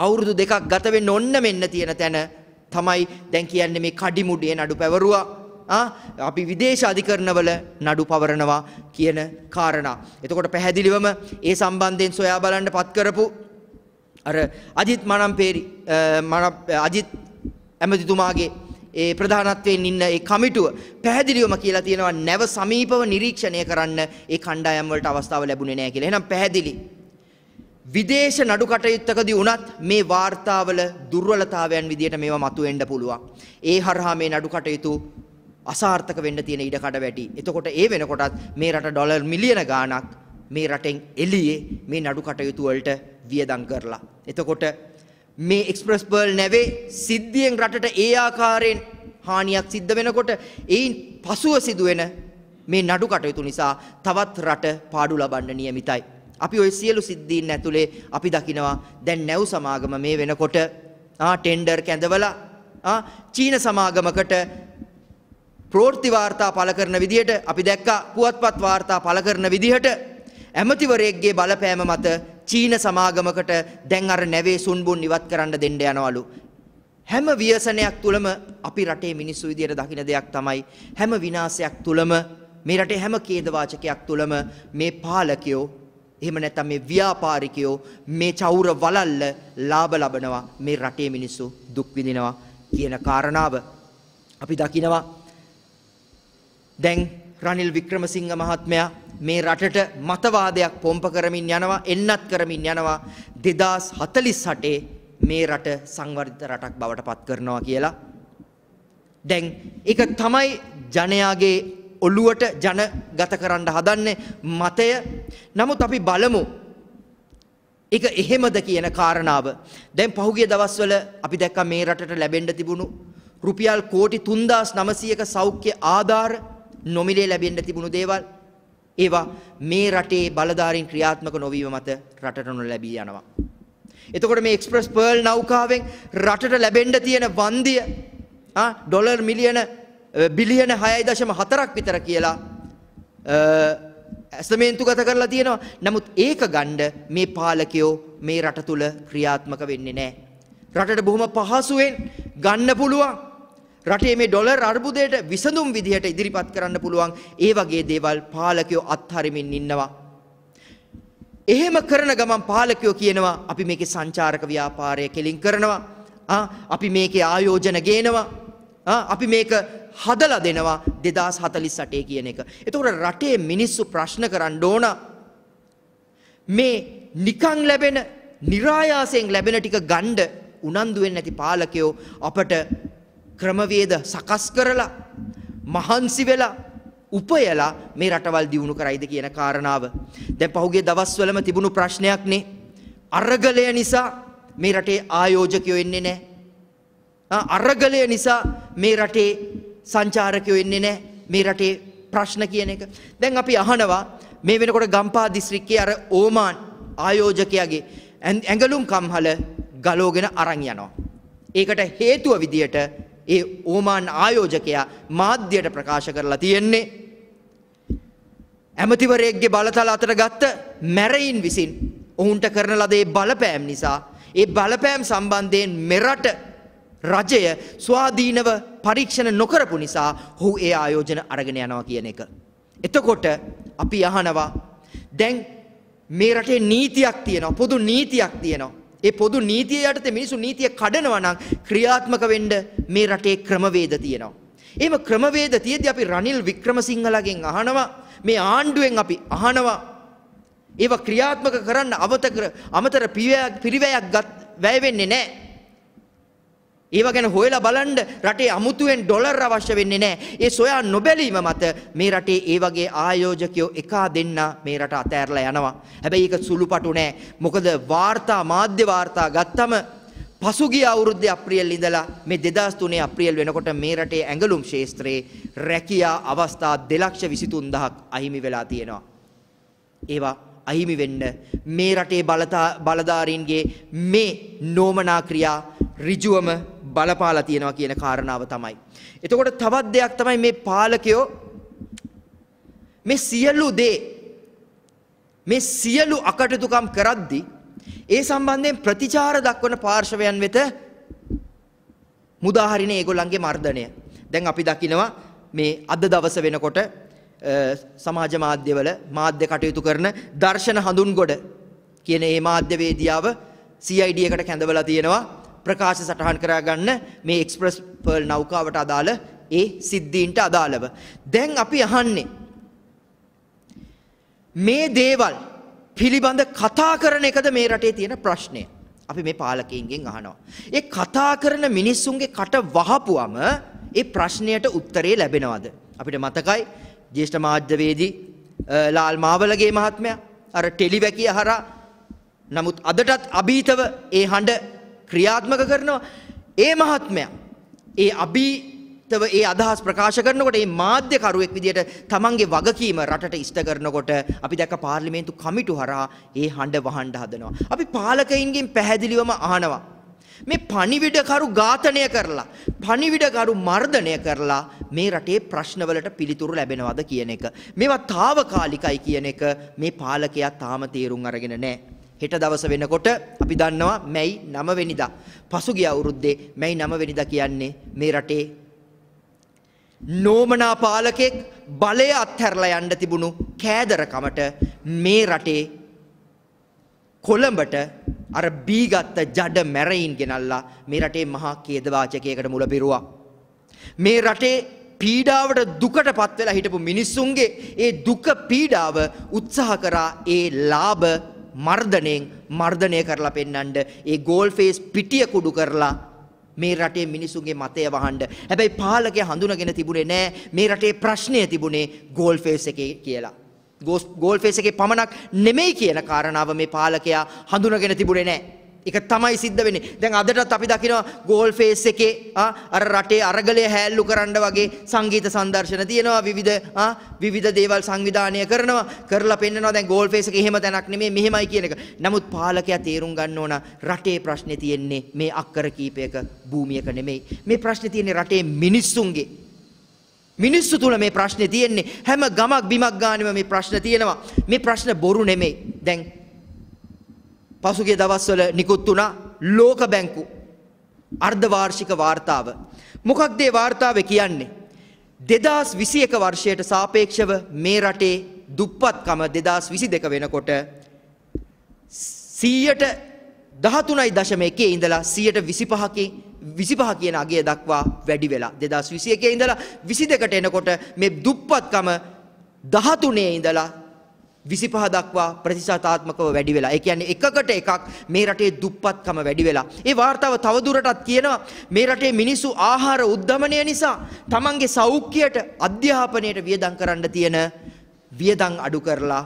අවුරුදු දෙකක් ගත වෙන්න ඔන්න මෙන්න තියෙන තැන තමයි දැන් කියන්නේ මේ කඩිමුඩියේ නඩු පැවරුවා අපි විදේශ අධිකරණවල නඩු පවරනවා කියන කාරණා. එතකොට පැහැදිලිවම ඒ සම්බන්ධයෙන් සොයා බලන්න පත් කරපු අර අජිත් මනම්පේරි අජිත් ඇමතිතුමාගේ ඒ ප්‍රධානත්වයෙන් ඉන්න ඒ කමිටුව පැහැදිලිවම කියලා තියෙනවා නැව සමීපව නිරීක්ෂණය කරන්න ඒ කණ්ඩායම් වලට අවස්ථාව ලැබුණේ නැහැ කියලා. එහෙනම් පැහැදිලි. විදේශ නඩු කටයුත්තකදී වුණත් මේ වාර්තාවල දුර්වලතාවයන් විදියට මේවා මතුවෙන්න පුළුවන්. ඒ හරහා මේ නඩු කටයුතු අසාර්ථක වෙන්න තියෙන ඉඩ කඩ වැඩි. එතකොට ඒ වෙනකොටත් මේ රට ඩොලර් මිලියන ගාණක් මේ රටෙන් එළියේ මේ නඩු කටයුතු වලට වියදම් කරලා. එතකොට මේ එක්ස්ප්‍රස් බර්ල් නැවේ සිද්ධියෙන් රටට ඒ ආකාරයෙන් හානියක් සිද්ධ වෙනකොට එයින් පසුව සිදුවෙන මේ නඩු කටයුතු නිසා තවත් රට පාඩු ලබන්න නියමිතයි. අපි ওই සියලු සිද්ධීන් ඇතුලේ අපි දකිනවා දැන් නැව් සමාගම මේ වෙනකොට ආ ටෙන්ඩර් කැඳවලා ආ චීන සමාගමකට ප්‍රෝර්ති වාර්තා පළ කරන විදිහට අපි දැක්කා පුවත්පත් වාර්තා පළ කරන විදිහට ඇමතිවරයෙක්ගේ බලපෑම මත චීන සමාගමකට දැන් අර නැවේ සුන්බුන් ඉවත් කරන්න දෙන්න යනවලු. හැම ව්‍යසනයක් තුළම අපි රටේ මිනිස්සු විදියට දකින දෙයක් තමයි හැම විනාශයක් තුළම මේ රටේ හැම ඛේදවාචකයක් තුළම මේ පාලකයෝ එහෙම නැත්නම් මේ ව්‍යාපාරිකයෝ මේ චෞර වලල්ල ලාභ ලබනවා මේ රටේ මිනිස්සු දුක් විඳිනවා කියන කාරණාව අපි දකිනවා දැන් රනිල් වික්‍රමසිංහ මහත්මයා මේ රටට මතවාදයක් පොම්ප කරමින් යනවා එන්නත් කරමින් යනවා 2048 මේ රට සංවර්ධිත රටක් බවට පත් කරනවා කියලා. දැන් ඒක තමයි ජනයාගේ ඔළුවට ජනගත කරන්න හදන්නේ මතය. නමුත් අපි බලමු ඒක එහෙමද කියන කාරණාව. දැන් පහුගිය දවස්වල අපි දැක්කා මේ රටට ලැබෙන්න තිබුණු රුපියල් කෝටි 3900ක සෞඛ්‍ය ආධාර නොමිලේ ලැබෙන්න තිබුණු දේවල් ඒවා මේ රටේ බලධාරීන් ක්‍රියාත්මක නොවීම මත රටට නොලැබී යනවා. එතකොට මේ එක්ස්ප්‍රස් පර්ල් නෞකාවෙන් රටට ලැබෙන්න තියෙන වන්දිය ඩොලර් මිලියන බිලියන 6.4ක් විතර කියලා ඇස්තමේන්තු ගත කරලා තියෙනවා. නමුත් ඒක ගණ්ඩ මේ පාලකයෝ මේ රට තුල ක්‍රියාත්මක වෙන්නේ නැහැ. රටට බොහොම පහසුවෙන් ගන්න පුළුවන්. රටේ මේ ඩොලර් අර්බුදයට විසඳුම් විදිහට ඉදිරිපත් කරන්න පුළුවන් ඒ වගේ දේවල් පාලකයෝ අත්හරිමින් ඉන්නවා. එහෙම කරන ගමන් පාලකයෝ කියනවා අපි මේකේ සංචාරක ව්‍යාපාරය කෙලින් කරනවා. අපි මේකේ ආයෝජන ගේනවා. අපි මේක හදලා දෙනවා 2048 කියන එක. එතකොට රටේ මිනිස්සු ප්‍රශ්න කරන්න ඕන මේ නිකන් ලැබෙන નિરાයාසයෙන් ලැබෙන ටික ගණ්ඩ උනන්දු වෙන්නේ නැති පාලකයෝ අපට ක්‍රමවේද සකස් කරලා මහන්සි වෙලා උපයලා මේ රටවල් දියුණු කරයිද කියන කාරණාව. දැන් පහුගිය දවස්වලම තිබුණු ප්‍රශ්නයක් නේ. අරගලය නිසා මේ රටේ ආයෝජකයෝ එන්නේ නැහැ. අරගලය නිසා මේ රටේ සංචාරකයෝ එන්නේ නැහැ. මේ රටේ ප්‍රශ්න කියන එක. දැන් අපි අහනවා මේ වෙනකොට ගම්පා දිස්ත්‍රික්කයේ අර ඕමාන් ආයෝජකයාගේ ඇඟලුම් කම්හල ගලෝගෙන අරන් යනවා. ඒකට හේතුව විදියට ඒ ඕමාන් ආයෝජකයා මාධ්‍යයට ප්‍රකාශ කරලා තියෙන්නේ. ඇමතිවරයෙක්ගේ බලතල අතර ගත්ත මැරයින් විසින් ඔවුන්ට කරන ලද ඒ බලපෑම් නිසා ඒ බලපෑම් සම්බන්ධයෙන් මෙරට රජය ස්වාධීනව පරීක්ෂණ නොකරපු නිසා ඔහු ඒ ආයෝජන අරගෙන යනවා කියන එක. එතකොට අපි අහනවා දැන් මේ රටේ නීතියක් තියෙනවා පොදු නීතියක් තියෙනවා ඒ පොදු නීතිය යටතේ මිනිසු නීතිය කඩනවා නම් ක්‍රියාත්මක වෙන්න මේ රටේ ක්‍රමවේද තියෙනවා. එහෙම ක්‍රමවේද තියෙද්දි අපි රනිල් වික්‍රමසිංහලගෙන් අහනවා මේ ආණ්ඩුවෙන් අපි අහනවා ඒව ක්‍රියාත්මක කරන්න අවත අමතර පිරිවැයක් ගත් වැය වෙන්නේ නැහැ. ඒව ගැන හොයලා බලන්න රටේ අමුතුවෙන් ඩොලර් අවශ්‍ය වෙන්නේ නැහැ. ඒ සොයා නොබැලීම මත මේ රටේ ඒ වගේ ආයෝජකයෝ එකා දෙන්න මේ රට අතෑරලා යනවා. හැබැයි ඒක සුළුපටු නෑ. මොකද වාර්තා මාධ්‍ය වාර්තා ගත්තම පසුගිය අවුරුද්දේ අප්‍රේල් ඉඳලා මේ 2003 අප්‍රේල් වෙනකොට මේ රටේ ඇඟලුම් ශාස්ත්‍රයේ රැකියා අවස්ථා 223000ක් අහිමි වෙලා තියෙනවා. ඒවා අහිමි වෙන්න මේ රටේ බලධාරීන්ගේ මේ නෝමනා ක්‍රියා ඍජුවම බලපාලා තියෙනවා කියන කාරණාව තමයි. එතකොට තවත් දෙයක් තමයි මේ පාලකයෝ මේ සියලු දේ මේ සියලු අකටුතුකම් කරද්දී ඒ සම්බන්ධයෙන් ප්‍රතිචාර දක්වන පාර්ශවයන් වෙත මුදාහරින ඒගොල්ලන්ගේ මර්ධනය. දැන් අපි දකිනවා මේ අද දවස වෙනකොට සමාජ මාධ්‍යවල මාධ්‍ය කටයුතු කරන දර්ශන හඳුන්ගොඩ කියන ඒ මාධ්‍ය වේදියාව CID එකට කැඳවලා තියෙනවා ප්‍රකාශ සටහන් කරගන්න මේ එක්ස්ප්‍රස් පර්ල් නෞකාවට අදාළ ඒ සිද්ධීන්ට අදාළව. දැන් අපි අහන්නේ මේ දේවල් පිළිබඳ කතා කරන එකද මේ රටේ තියෙන ප්‍රශ්නය. අපි මේ පාලකයන්ගෙන් අහනවා. ඒ කතා කරන මිනිස්සුන්ගේ කට වහපුවම ඒ ප්‍රශ්නයට උත්තරේ ලැබෙනවද? අපිට මතකයි ජ්‍යෙෂ්ඨ මාධ්‍යවේදී ලාල් මාවලගේ මහත්මයා අර ටෙලිවැකිය හරහා නමුත් අදටත් අභීතව ඒ හඬ ක්‍රියාත්මක කරනවා ඒ මහත්මයා ඒ අභීතව ඒ අදහස් ප්‍රකාශ කරනකොට ඒ මාධ්‍ය කරුවෙක් විදියට තමන්ගේ වගකීම රටට ඉෂ්ට කරනකොට අපි දැක්ක පාර්ලිමේන්තු කමිටු හරහා ඒ හඬ වහන්න හදනවා. අපි පාලකයින්ගෙන් පැහැදිලිවම අහනවා. මේ පණිවිඩකරු ඝාතනය කරලා පණිවිඩකරු මර්ධනය කරලා මේ රටේ ප්‍රශ්නවලට පිළිතුරු ලැබෙනවද කියන එක මේවා తాවකාලිකයි කියන එක මේ පාලකයා තාම තේරුම් අරගෙන නැහැ හෙට දවස වෙනකොට අපි දන්නවා මැයි 9 වෙනිදා. පසුගිය අවුරුද්දේ මැයි 9 වෙනිදා කියන්නේ මේ රටේ නෝමනා පාලකෙක් බලය අත්හැරලා යන්න තිබුණු කෑදරකමට මේ රටේ කොළඹට අර බීගත්ත ජඩ මැරයින් ගෙනල්ලා මේ රටේ මහා කේදවාචකයකට මුල පිරුවා. මේ රටේ පීඩාවට දුකට පත්වෙලා හිටපු මිනිස්සුන්ගේ ඒ දුක පීඩාව උත්සාහ කරා ඒ ලාභ මර්ධනයෙන් මර්ධනය කරලා පෙන්නන්ඩ ඒ ගෝල් ෆේස් පිටිය කුඩු කරලා මේ රටේ මිනිසුන්ගේ මතය වහන්ඩ හැබැයි පාලකය හඳුනගෙන තිබුණේ නෑ මේ රටේ ප්‍රශ්නය තිබුණේ ගෝල් ෆේස් එකේ කියලා. ගෝල් ෆේස් එකේ පමණක් නෙමෙයි කියන කාරණාව මේ පාලකයා හඳුනගෙන තිබුණේ නෑ. එක තමයි සිද්ධ වෙන්නේ. දැන් අදටත් අපි දකිනවා ගෝල් ෆේස් එකේ අර රටේ අරගලය හැල්ලු කරන්න වගේ සංගීත සංදර්ශන තියෙනවා විවිධ විවිධ දේවල් සංවිධානය කරනවා. කරලා පෙන්නනවා දැන් ගෝල් ෆේස් එක එහෙම තැනක් නෙමෙයි මෙහෙමයි කියන එක. නමුත් පාලකයා තේරුම් ගන්න ඕන රටේ ප්‍රශ්නේ තියෙන්නේ මේ අක්කර කීපයක භූමියක නෙමෙයි. මේ ප්‍රශ්නේ තියෙන්නේ රටේ මිනිස්සුන්ගේ. මිනිස්සු තුල මේ ප්‍රශ්නේ තියෙන්නේ හැම ගමක් බිමක් ගානෙම මේ ප්‍රශ්න තියෙනවා. මේ ප්‍රශ්න බොරු නෙමෙයි. දැන් පසුගිය දවස්වල නිකුත් වුණා ලෝක බැංකු අර්ධවාර්ෂික වාර්තාව. මොකක්ද ඒ වාර්තාවේ කියන්නේ? 2021 වර්ෂයට සාපේක්ෂව මේ රටේ දුප්පත්කම 2022 වෙනකොට 100ට 13.1 ඉඳලා 125කින් 25 කියන අගය දක්වා වැඩි වෙලා 2021 ඉඳලා 22කට එනකොට මේ දුප්පත්කම 13 ඉඳලා 25 දක්වා ප්‍රතිශතාත්මකව වැඩි වෙලා. ඒ කියන්නේ එකකට එකක් මේ රටේ දුප්පත්කම වැඩි වෙලා. ඒ වார்த்தාව තව දුරටත් කියනවා මේ රටේ මිනිස්සු ආහාර උද්ධමනය නිසා තමන්ගේ සෞඛ්‍යයට අධ්‍යාපනයට වියදම් කරන්න තියෙන වියදම් අඩු කරලා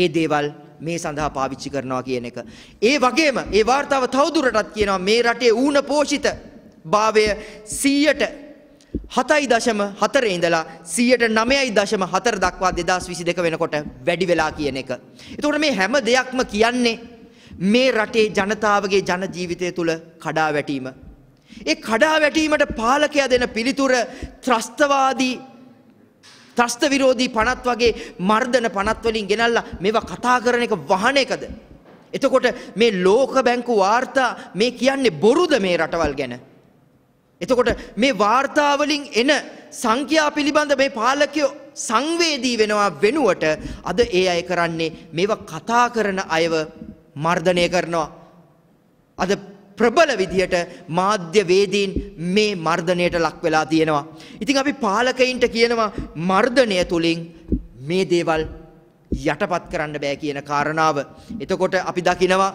ඒ දේවල් මේ සඳහා පාවිච්චි කරනවා කියන එක. ඒ වගේම ඒ වார்த்தාව තව දුරටත් කියනවා මේ රටේ ඌන පෝෂිත භාවය 100ට හතයි දශම හතර ඉඳලා සියයට නමයයි දශම හතර දක්වා දෙදස් විසි දෙක වෙනකොට වැඩි වෙලා කියන එක. එතකොට මේ හැම දෙයක්ම කියන්නේ මේ රටේ ජනතාවගේ ජනජීවිතය තුළ කඩා වැටීම. ඒ කඩා වැටීමට පාලකයා දෙන පිළිතුර ත්‍රස්තවාදී ත්‍රස්ත විරෝධී පනත් වගේ මර්ධන පනත් වලින් ගෙනල්ලා මේවා කතා කරන එක වහන එකද. එතකොට මේ ලෝක බැංකු වාර්තා මේ කියන්නේ බොරුද මේ රටවල් ගැන. එතකොට මේ වාර්තාවලින් එන සංඛ්‍යා පිළිබඳ මේ පාලකයෝ සංවේදී වෙනවා වෙනුවට අද ඒ අය කරන්නේ මේවා කතා කරන අයව මර්ධනය කරනවා. අද ප්‍රබල විදියට මාධ්‍ය වේදීන් මේ මර්ධනයට ලක් වෙලා තියෙනවා. ඉතින් අපි පාලකයින්ට කියනවා මර්ධනය තුලින් මේ දේවල් යටපත් කරන්න බෑ කියන කාරණාව. එතකොට අපි දකිනවා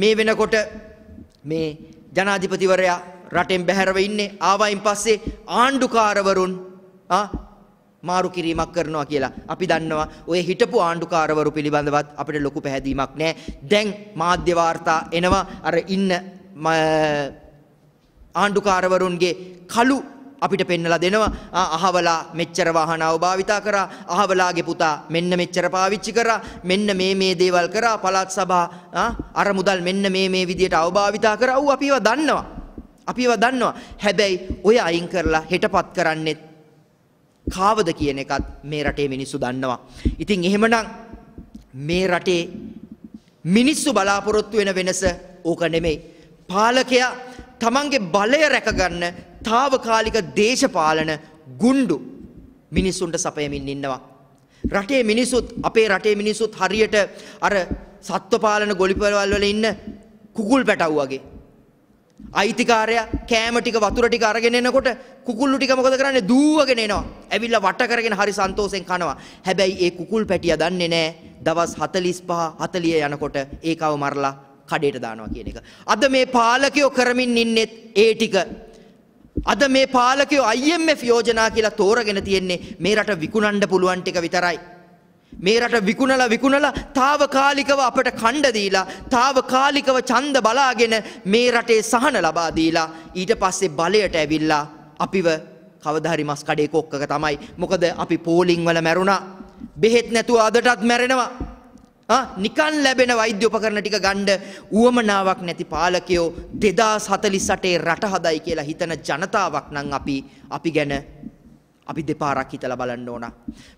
මේ වෙනකොට මේ ජනාධිපතිවරයා රටෙන් බැහැරව ඉන්නේ ආවයින් පස්සේ ආණ්ඩුකාරවරුන් මාරු කිරීමක් කරනවා කියලා. අපි දන්නවා ඔය හිටපු ආණ්ඩුකාරවරු පිළිබඳවත් අපිට ලොකු පැහැදීමක් නෑ. දැන් මාධ්‍ය වාර්තා එනවා අර ඉන්න ආණ්ඩුකාරවරුන්ගේ කළු අපිට පෙන්නලා දෙනවා අහවලා මෙච්චර වාහනාව භාවිතා කරා අහවලාගේ පුතා මෙන්න මෙච්චර පාවිච්චි කරා මෙන්න මේ මේ දේවල් කරා පළාත් සභා අරමුදල් මෙන්න මේ මේ විදියට අවභාවිතා කරා ඌ අපිව දන්නවා අපි ඒවා දන්නවා. හැබැයි ඔය අයින් කරලා හෙටපත් කරන්නෙත් කාවද කියන එකත් මේ රටේ මිනිස්සු දන්නවා. ඉතින් එහෙමනම් මේ රටේ මිනිස්සු බලාපොරොත්තු වෙන වෙනස ඕක නෙමෙයි. පාලකයා තමන්ගේ බලය රැකගන්න తాවකාලික දේශපාලන ගුණ්ඩු මිනිස්සුන්ට සපයමින් ඉන්නවා. රටේ මිනිසුත් අපේ රටේ මිනිසුත් හරියට අර සත්ව පාලන ගොවිපළවල් වල ඉන්න කුකුල් පැටව් වගේ අයිතිකාරයා කෑම ටික වතුර ටික අරගෙන එනකොට කුකුල්ලු ටික මොකද කරන්නේ දූවගෙන එනවා. ඇවිල්ලා වට කරගෙන හරි සන්තෝෂෙන් කනවා. හැබැයි ඒ කුකුල් පැටියා දන්නේ නැහැ. දවස් 45 40 යනකොට ඒකව මරලා කඩේට දානවා කියන එක. අද මේ පාලකයෝ කරමින් ඉන්නෙත් ඒ ටික. අද මේ පාලකයෝ IMF යෝජනා කියලා තෝරගෙන තියෙන්නේ මේ රට විකුණන්න පුළුවන් ටික විතරයි. මේ රට විකුණලා විකුණලා తాවකාලිකව අපට කණ්ඩ දීලා తాවකාලිකව ඡන්ද බලාගෙන මේ රටේ සහන ලබා දීලා ඊට පස්සේ බලයට ඇවිල්ලා අපිව කවදා හරි මස් කඩේ කොක්කක තමයි මොකද අපි පෝලිං වල මැරුණා බෙහෙත් නැතුව අදටත් මැරෙනවා ආ නිකන් ලැබෙන වෛද්‍ය උපකරණ ටික ගන්න උවමනාවක් නැති පාලකයෝ 2048 රට හදයි කියලා හිතන ජනතාවක් නම් අපි අපි ගැන අපි දෙපාරක් හිතලා බලන්න ඕන.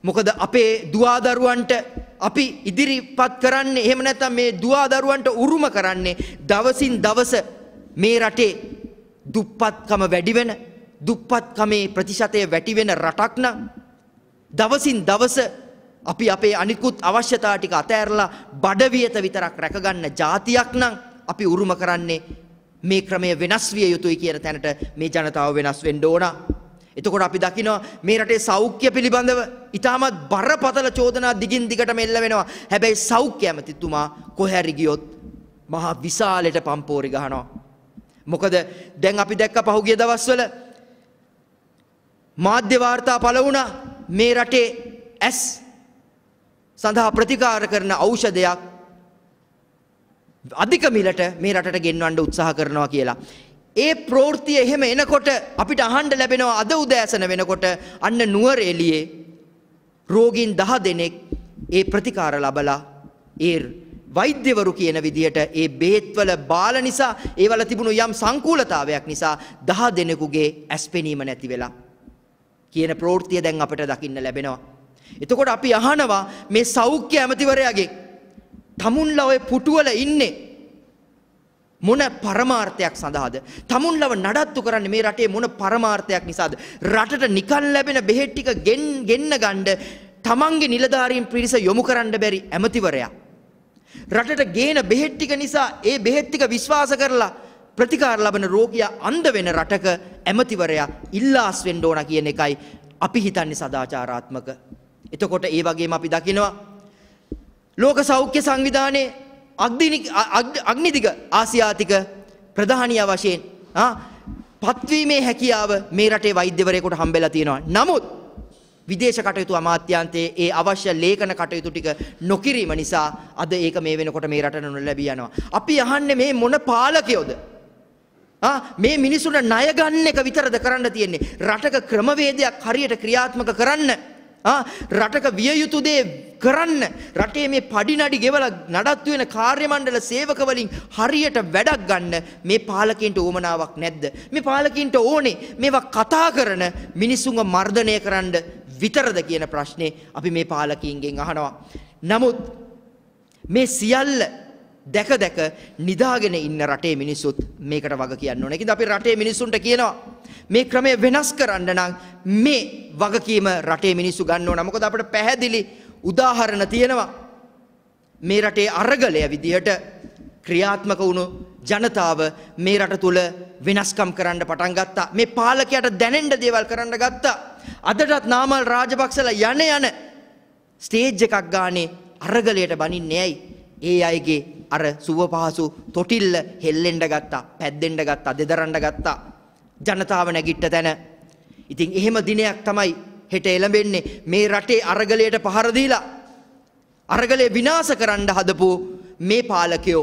මොකද අපේ දුවදරුවන්ට අපි ඉදිරිපත් කරන්නේ එහෙම නැත්නම් මේ දුවදරුවන්ට උරුම කරන්නේ දවසින් දවස මේ රටේ දුප්පත්කම වැඩි වෙන දුප්පත්කමේ ප්‍රතිශතය වැටි වෙන රටක් නම් දවසින් දවස අපි අපේ අනිකුත් අවශ්‍යතා ටික අතෑරලා බඩවියත විතරක් රැකගන්න જાතියක් නම් අපි උරුම කරන්නේ මේ ක්‍රමය වෙනස් විය යුතුයි කියන තැනට මේ ජනතාව වෙනස් වෙන්න ඕනා එතකොට අපි දකිනවා මේ රටේ සෞඛ්‍ය පිළිබඳව ඉතාමත් බරපතල චෝදනා දිගින් දිගටම එල්ල වෙනවා. හැබැයි සෞඛ්‍ය ඇමතිතුමා කොහැරි ගියොත් මහා විශාලයට පම්පෝරි ගහනවා. මොකද දැන් අපි දැක්ක පහුගිය දවස්වල මාධ්‍ය වාර්තා පළ වුණා මේ රටේ ඇස් සඳහා ප්‍රතිකාර කරන ඖෂධයක් අධික මිලට මේ රටට ගෙන්වන්න උත්සාහ කරනවා කියලා. ඒ ප්‍රවෘත්තිය එහෙම එනකොට අපිට අහන්න ලැබෙනවා අද උදෑසන වෙනකොට අන්න නුවර එළියේ රෝගීන් 10 දෙනෙක් ඒ ප්‍රතිකාර ලබලා ඒ වෛද්‍යවරු කියන විදියට ඒ බේත්වල බාල නිසා ඒවල තිබුණු යම් සංකූලතාවයක් නිසා 10 දෙනෙකුගේ ඇස්පෙනීම නැති වෙලා කියන ප්‍රවෘත්තිය දැන් අපිට දකින්න ලැබෙනවා. එතකොට අපි අහනවා මේ සෞඛ්‍ය ඇමතිවරයාගේ තමුන්ලා ওই පුටුවල ඉන්නේ මොන පරමාර්ථයක් සඳහාද? තමුන්ලව නඩත්තු කරන්නේ මේ රටේ මොන පරමාර්ථයක් නිසාද? රටට නිකන් ලැබෙන බෙහෙත් ටික ගෙන්න ගන්න තමන්ගේ නිලධාරීන් පිරිස යොමු කරන්න බැරි ඇමතිවරයා. රටට ගේන බෙහෙත් ටික නිසා ඒ බෙහෙත් ටික විශ්වාස කරලා ප්‍රතිකාර ලබන රෝගියා අන්ධ වෙන රටක ඇමතිවරයා ඉල්ලාස් වෙන්න ඕන කියන එකයි අපි හිතන්නේ සදාචාරාත්මක. එතකොට ඒ වගේම අපි දකිනවා ලෝක සෞඛ්‍ය සංවිධානයේ අග්නිදිග ආසියාතික ප්‍රධානිය වශයෙන් පත්වීමේ හැකියාව මේ රටේ වෛද්‍යවරයෙකුට හම්බෙලා තියෙනවා. නමුත් විදේශ කටයුතු අමාත්‍යාන්තයේ ඒ අවශ්‍ය ලේඛන කටයුතු ටික නොකිරීම නිසා අද ඒක මේ වෙනකොට මේ රටට නොලැබී යනවා. අපි අහන්නේ මේ මොන පාලකයෝද? මේ මිනිසුන්ට ණය ගන්න එක විතරද කරන්න තියෙන්නේ. රටක ක්‍රමවේදයක් හරියට ක්‍රියාත්මක කරන්න රටක විය යුතු දේ කරන්න රටේ මේ පඩිනඩි ගෙවලා නඩත්තු වෙන කාර්ය මණ්ඩල සේවක වලින් හරියට වැඩක් ගන්න මේ පාලකයන්ට ඕමනාවක් නැද්ද මේ පාලකයන්ට ඕනේ මේවා කතා කරන මිනිසුන්ව මර්ධනය කරන්න විතරද කියන ප්‍රශ්නේ අපි මේ පාලකයන්ගෙන් අහනවා නමුත් මේ සියල්ල දැක දැක නිදාගෙන ඉන්න රටේ මිනිස්සුත් මේකට වග කියන්න ඕනේ. ඒකින්ද අපි රටේ මිනිස්සුන්ට කියනවා මේ ක්‍රමය වෙනස් කරන්න නම් මේ වගකීම රටේ මිනිස්සු ගන්න ඕන. මොකද අපිට පැහැදිලි උදාහරණ තියෙනවා. මේ රටේ අරගලය විදිහට ක්‍රියාත්මක වුණු ජනතාව මේ රට තුල වෙනස්කම් කරන්න පටන් ගත්තා. මේ පාලකයාට දැනෙන්න දේවල් කරන්න ගත්තා. අදටත් නාමල් රාජපක්ෂලා යන යන ස්ටේජ් එකක් ගානේ අරගලයට බනින්නේ ඇයි? ඒ අයගේ අර සුව පහසු තොටිල්ල හෙල්ලෙන්න ගත්තා, පැද්දෙන්න ගත්තා, දෙදරන්න ගත්තා. ජනතාව නැගිට්ට තැන. ඉතින් එහෙම දිනයක් තමයි හෙට එළඹෙන්නේ මේ රටේ අරගලයට පහර දීලා අරගලය විනාශ කරන්න හදපු මේ පාලකයෝ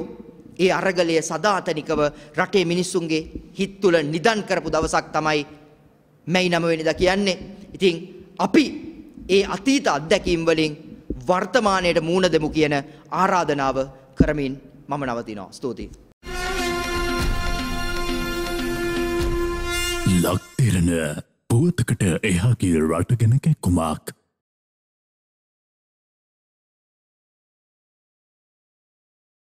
ඒ අරගලය සදාතනිකව රටේ මිනිස්සුන්ගේ හිත් තුළ නිදන් කරපු දවසක් තමයි මැයි 9 වෙනිදා කියන්නේ. ඉතින් අපි ඒ අතීත අත්දැකීම් වලින් වර්තමානයට මූණ දෙමු කියන ආරාධනාව කරමින් මම නවතිනවා. ස්තුතියි. ලක්තිරණ පුවතකට එහා ගිය රට ගැන කැක්කුමක්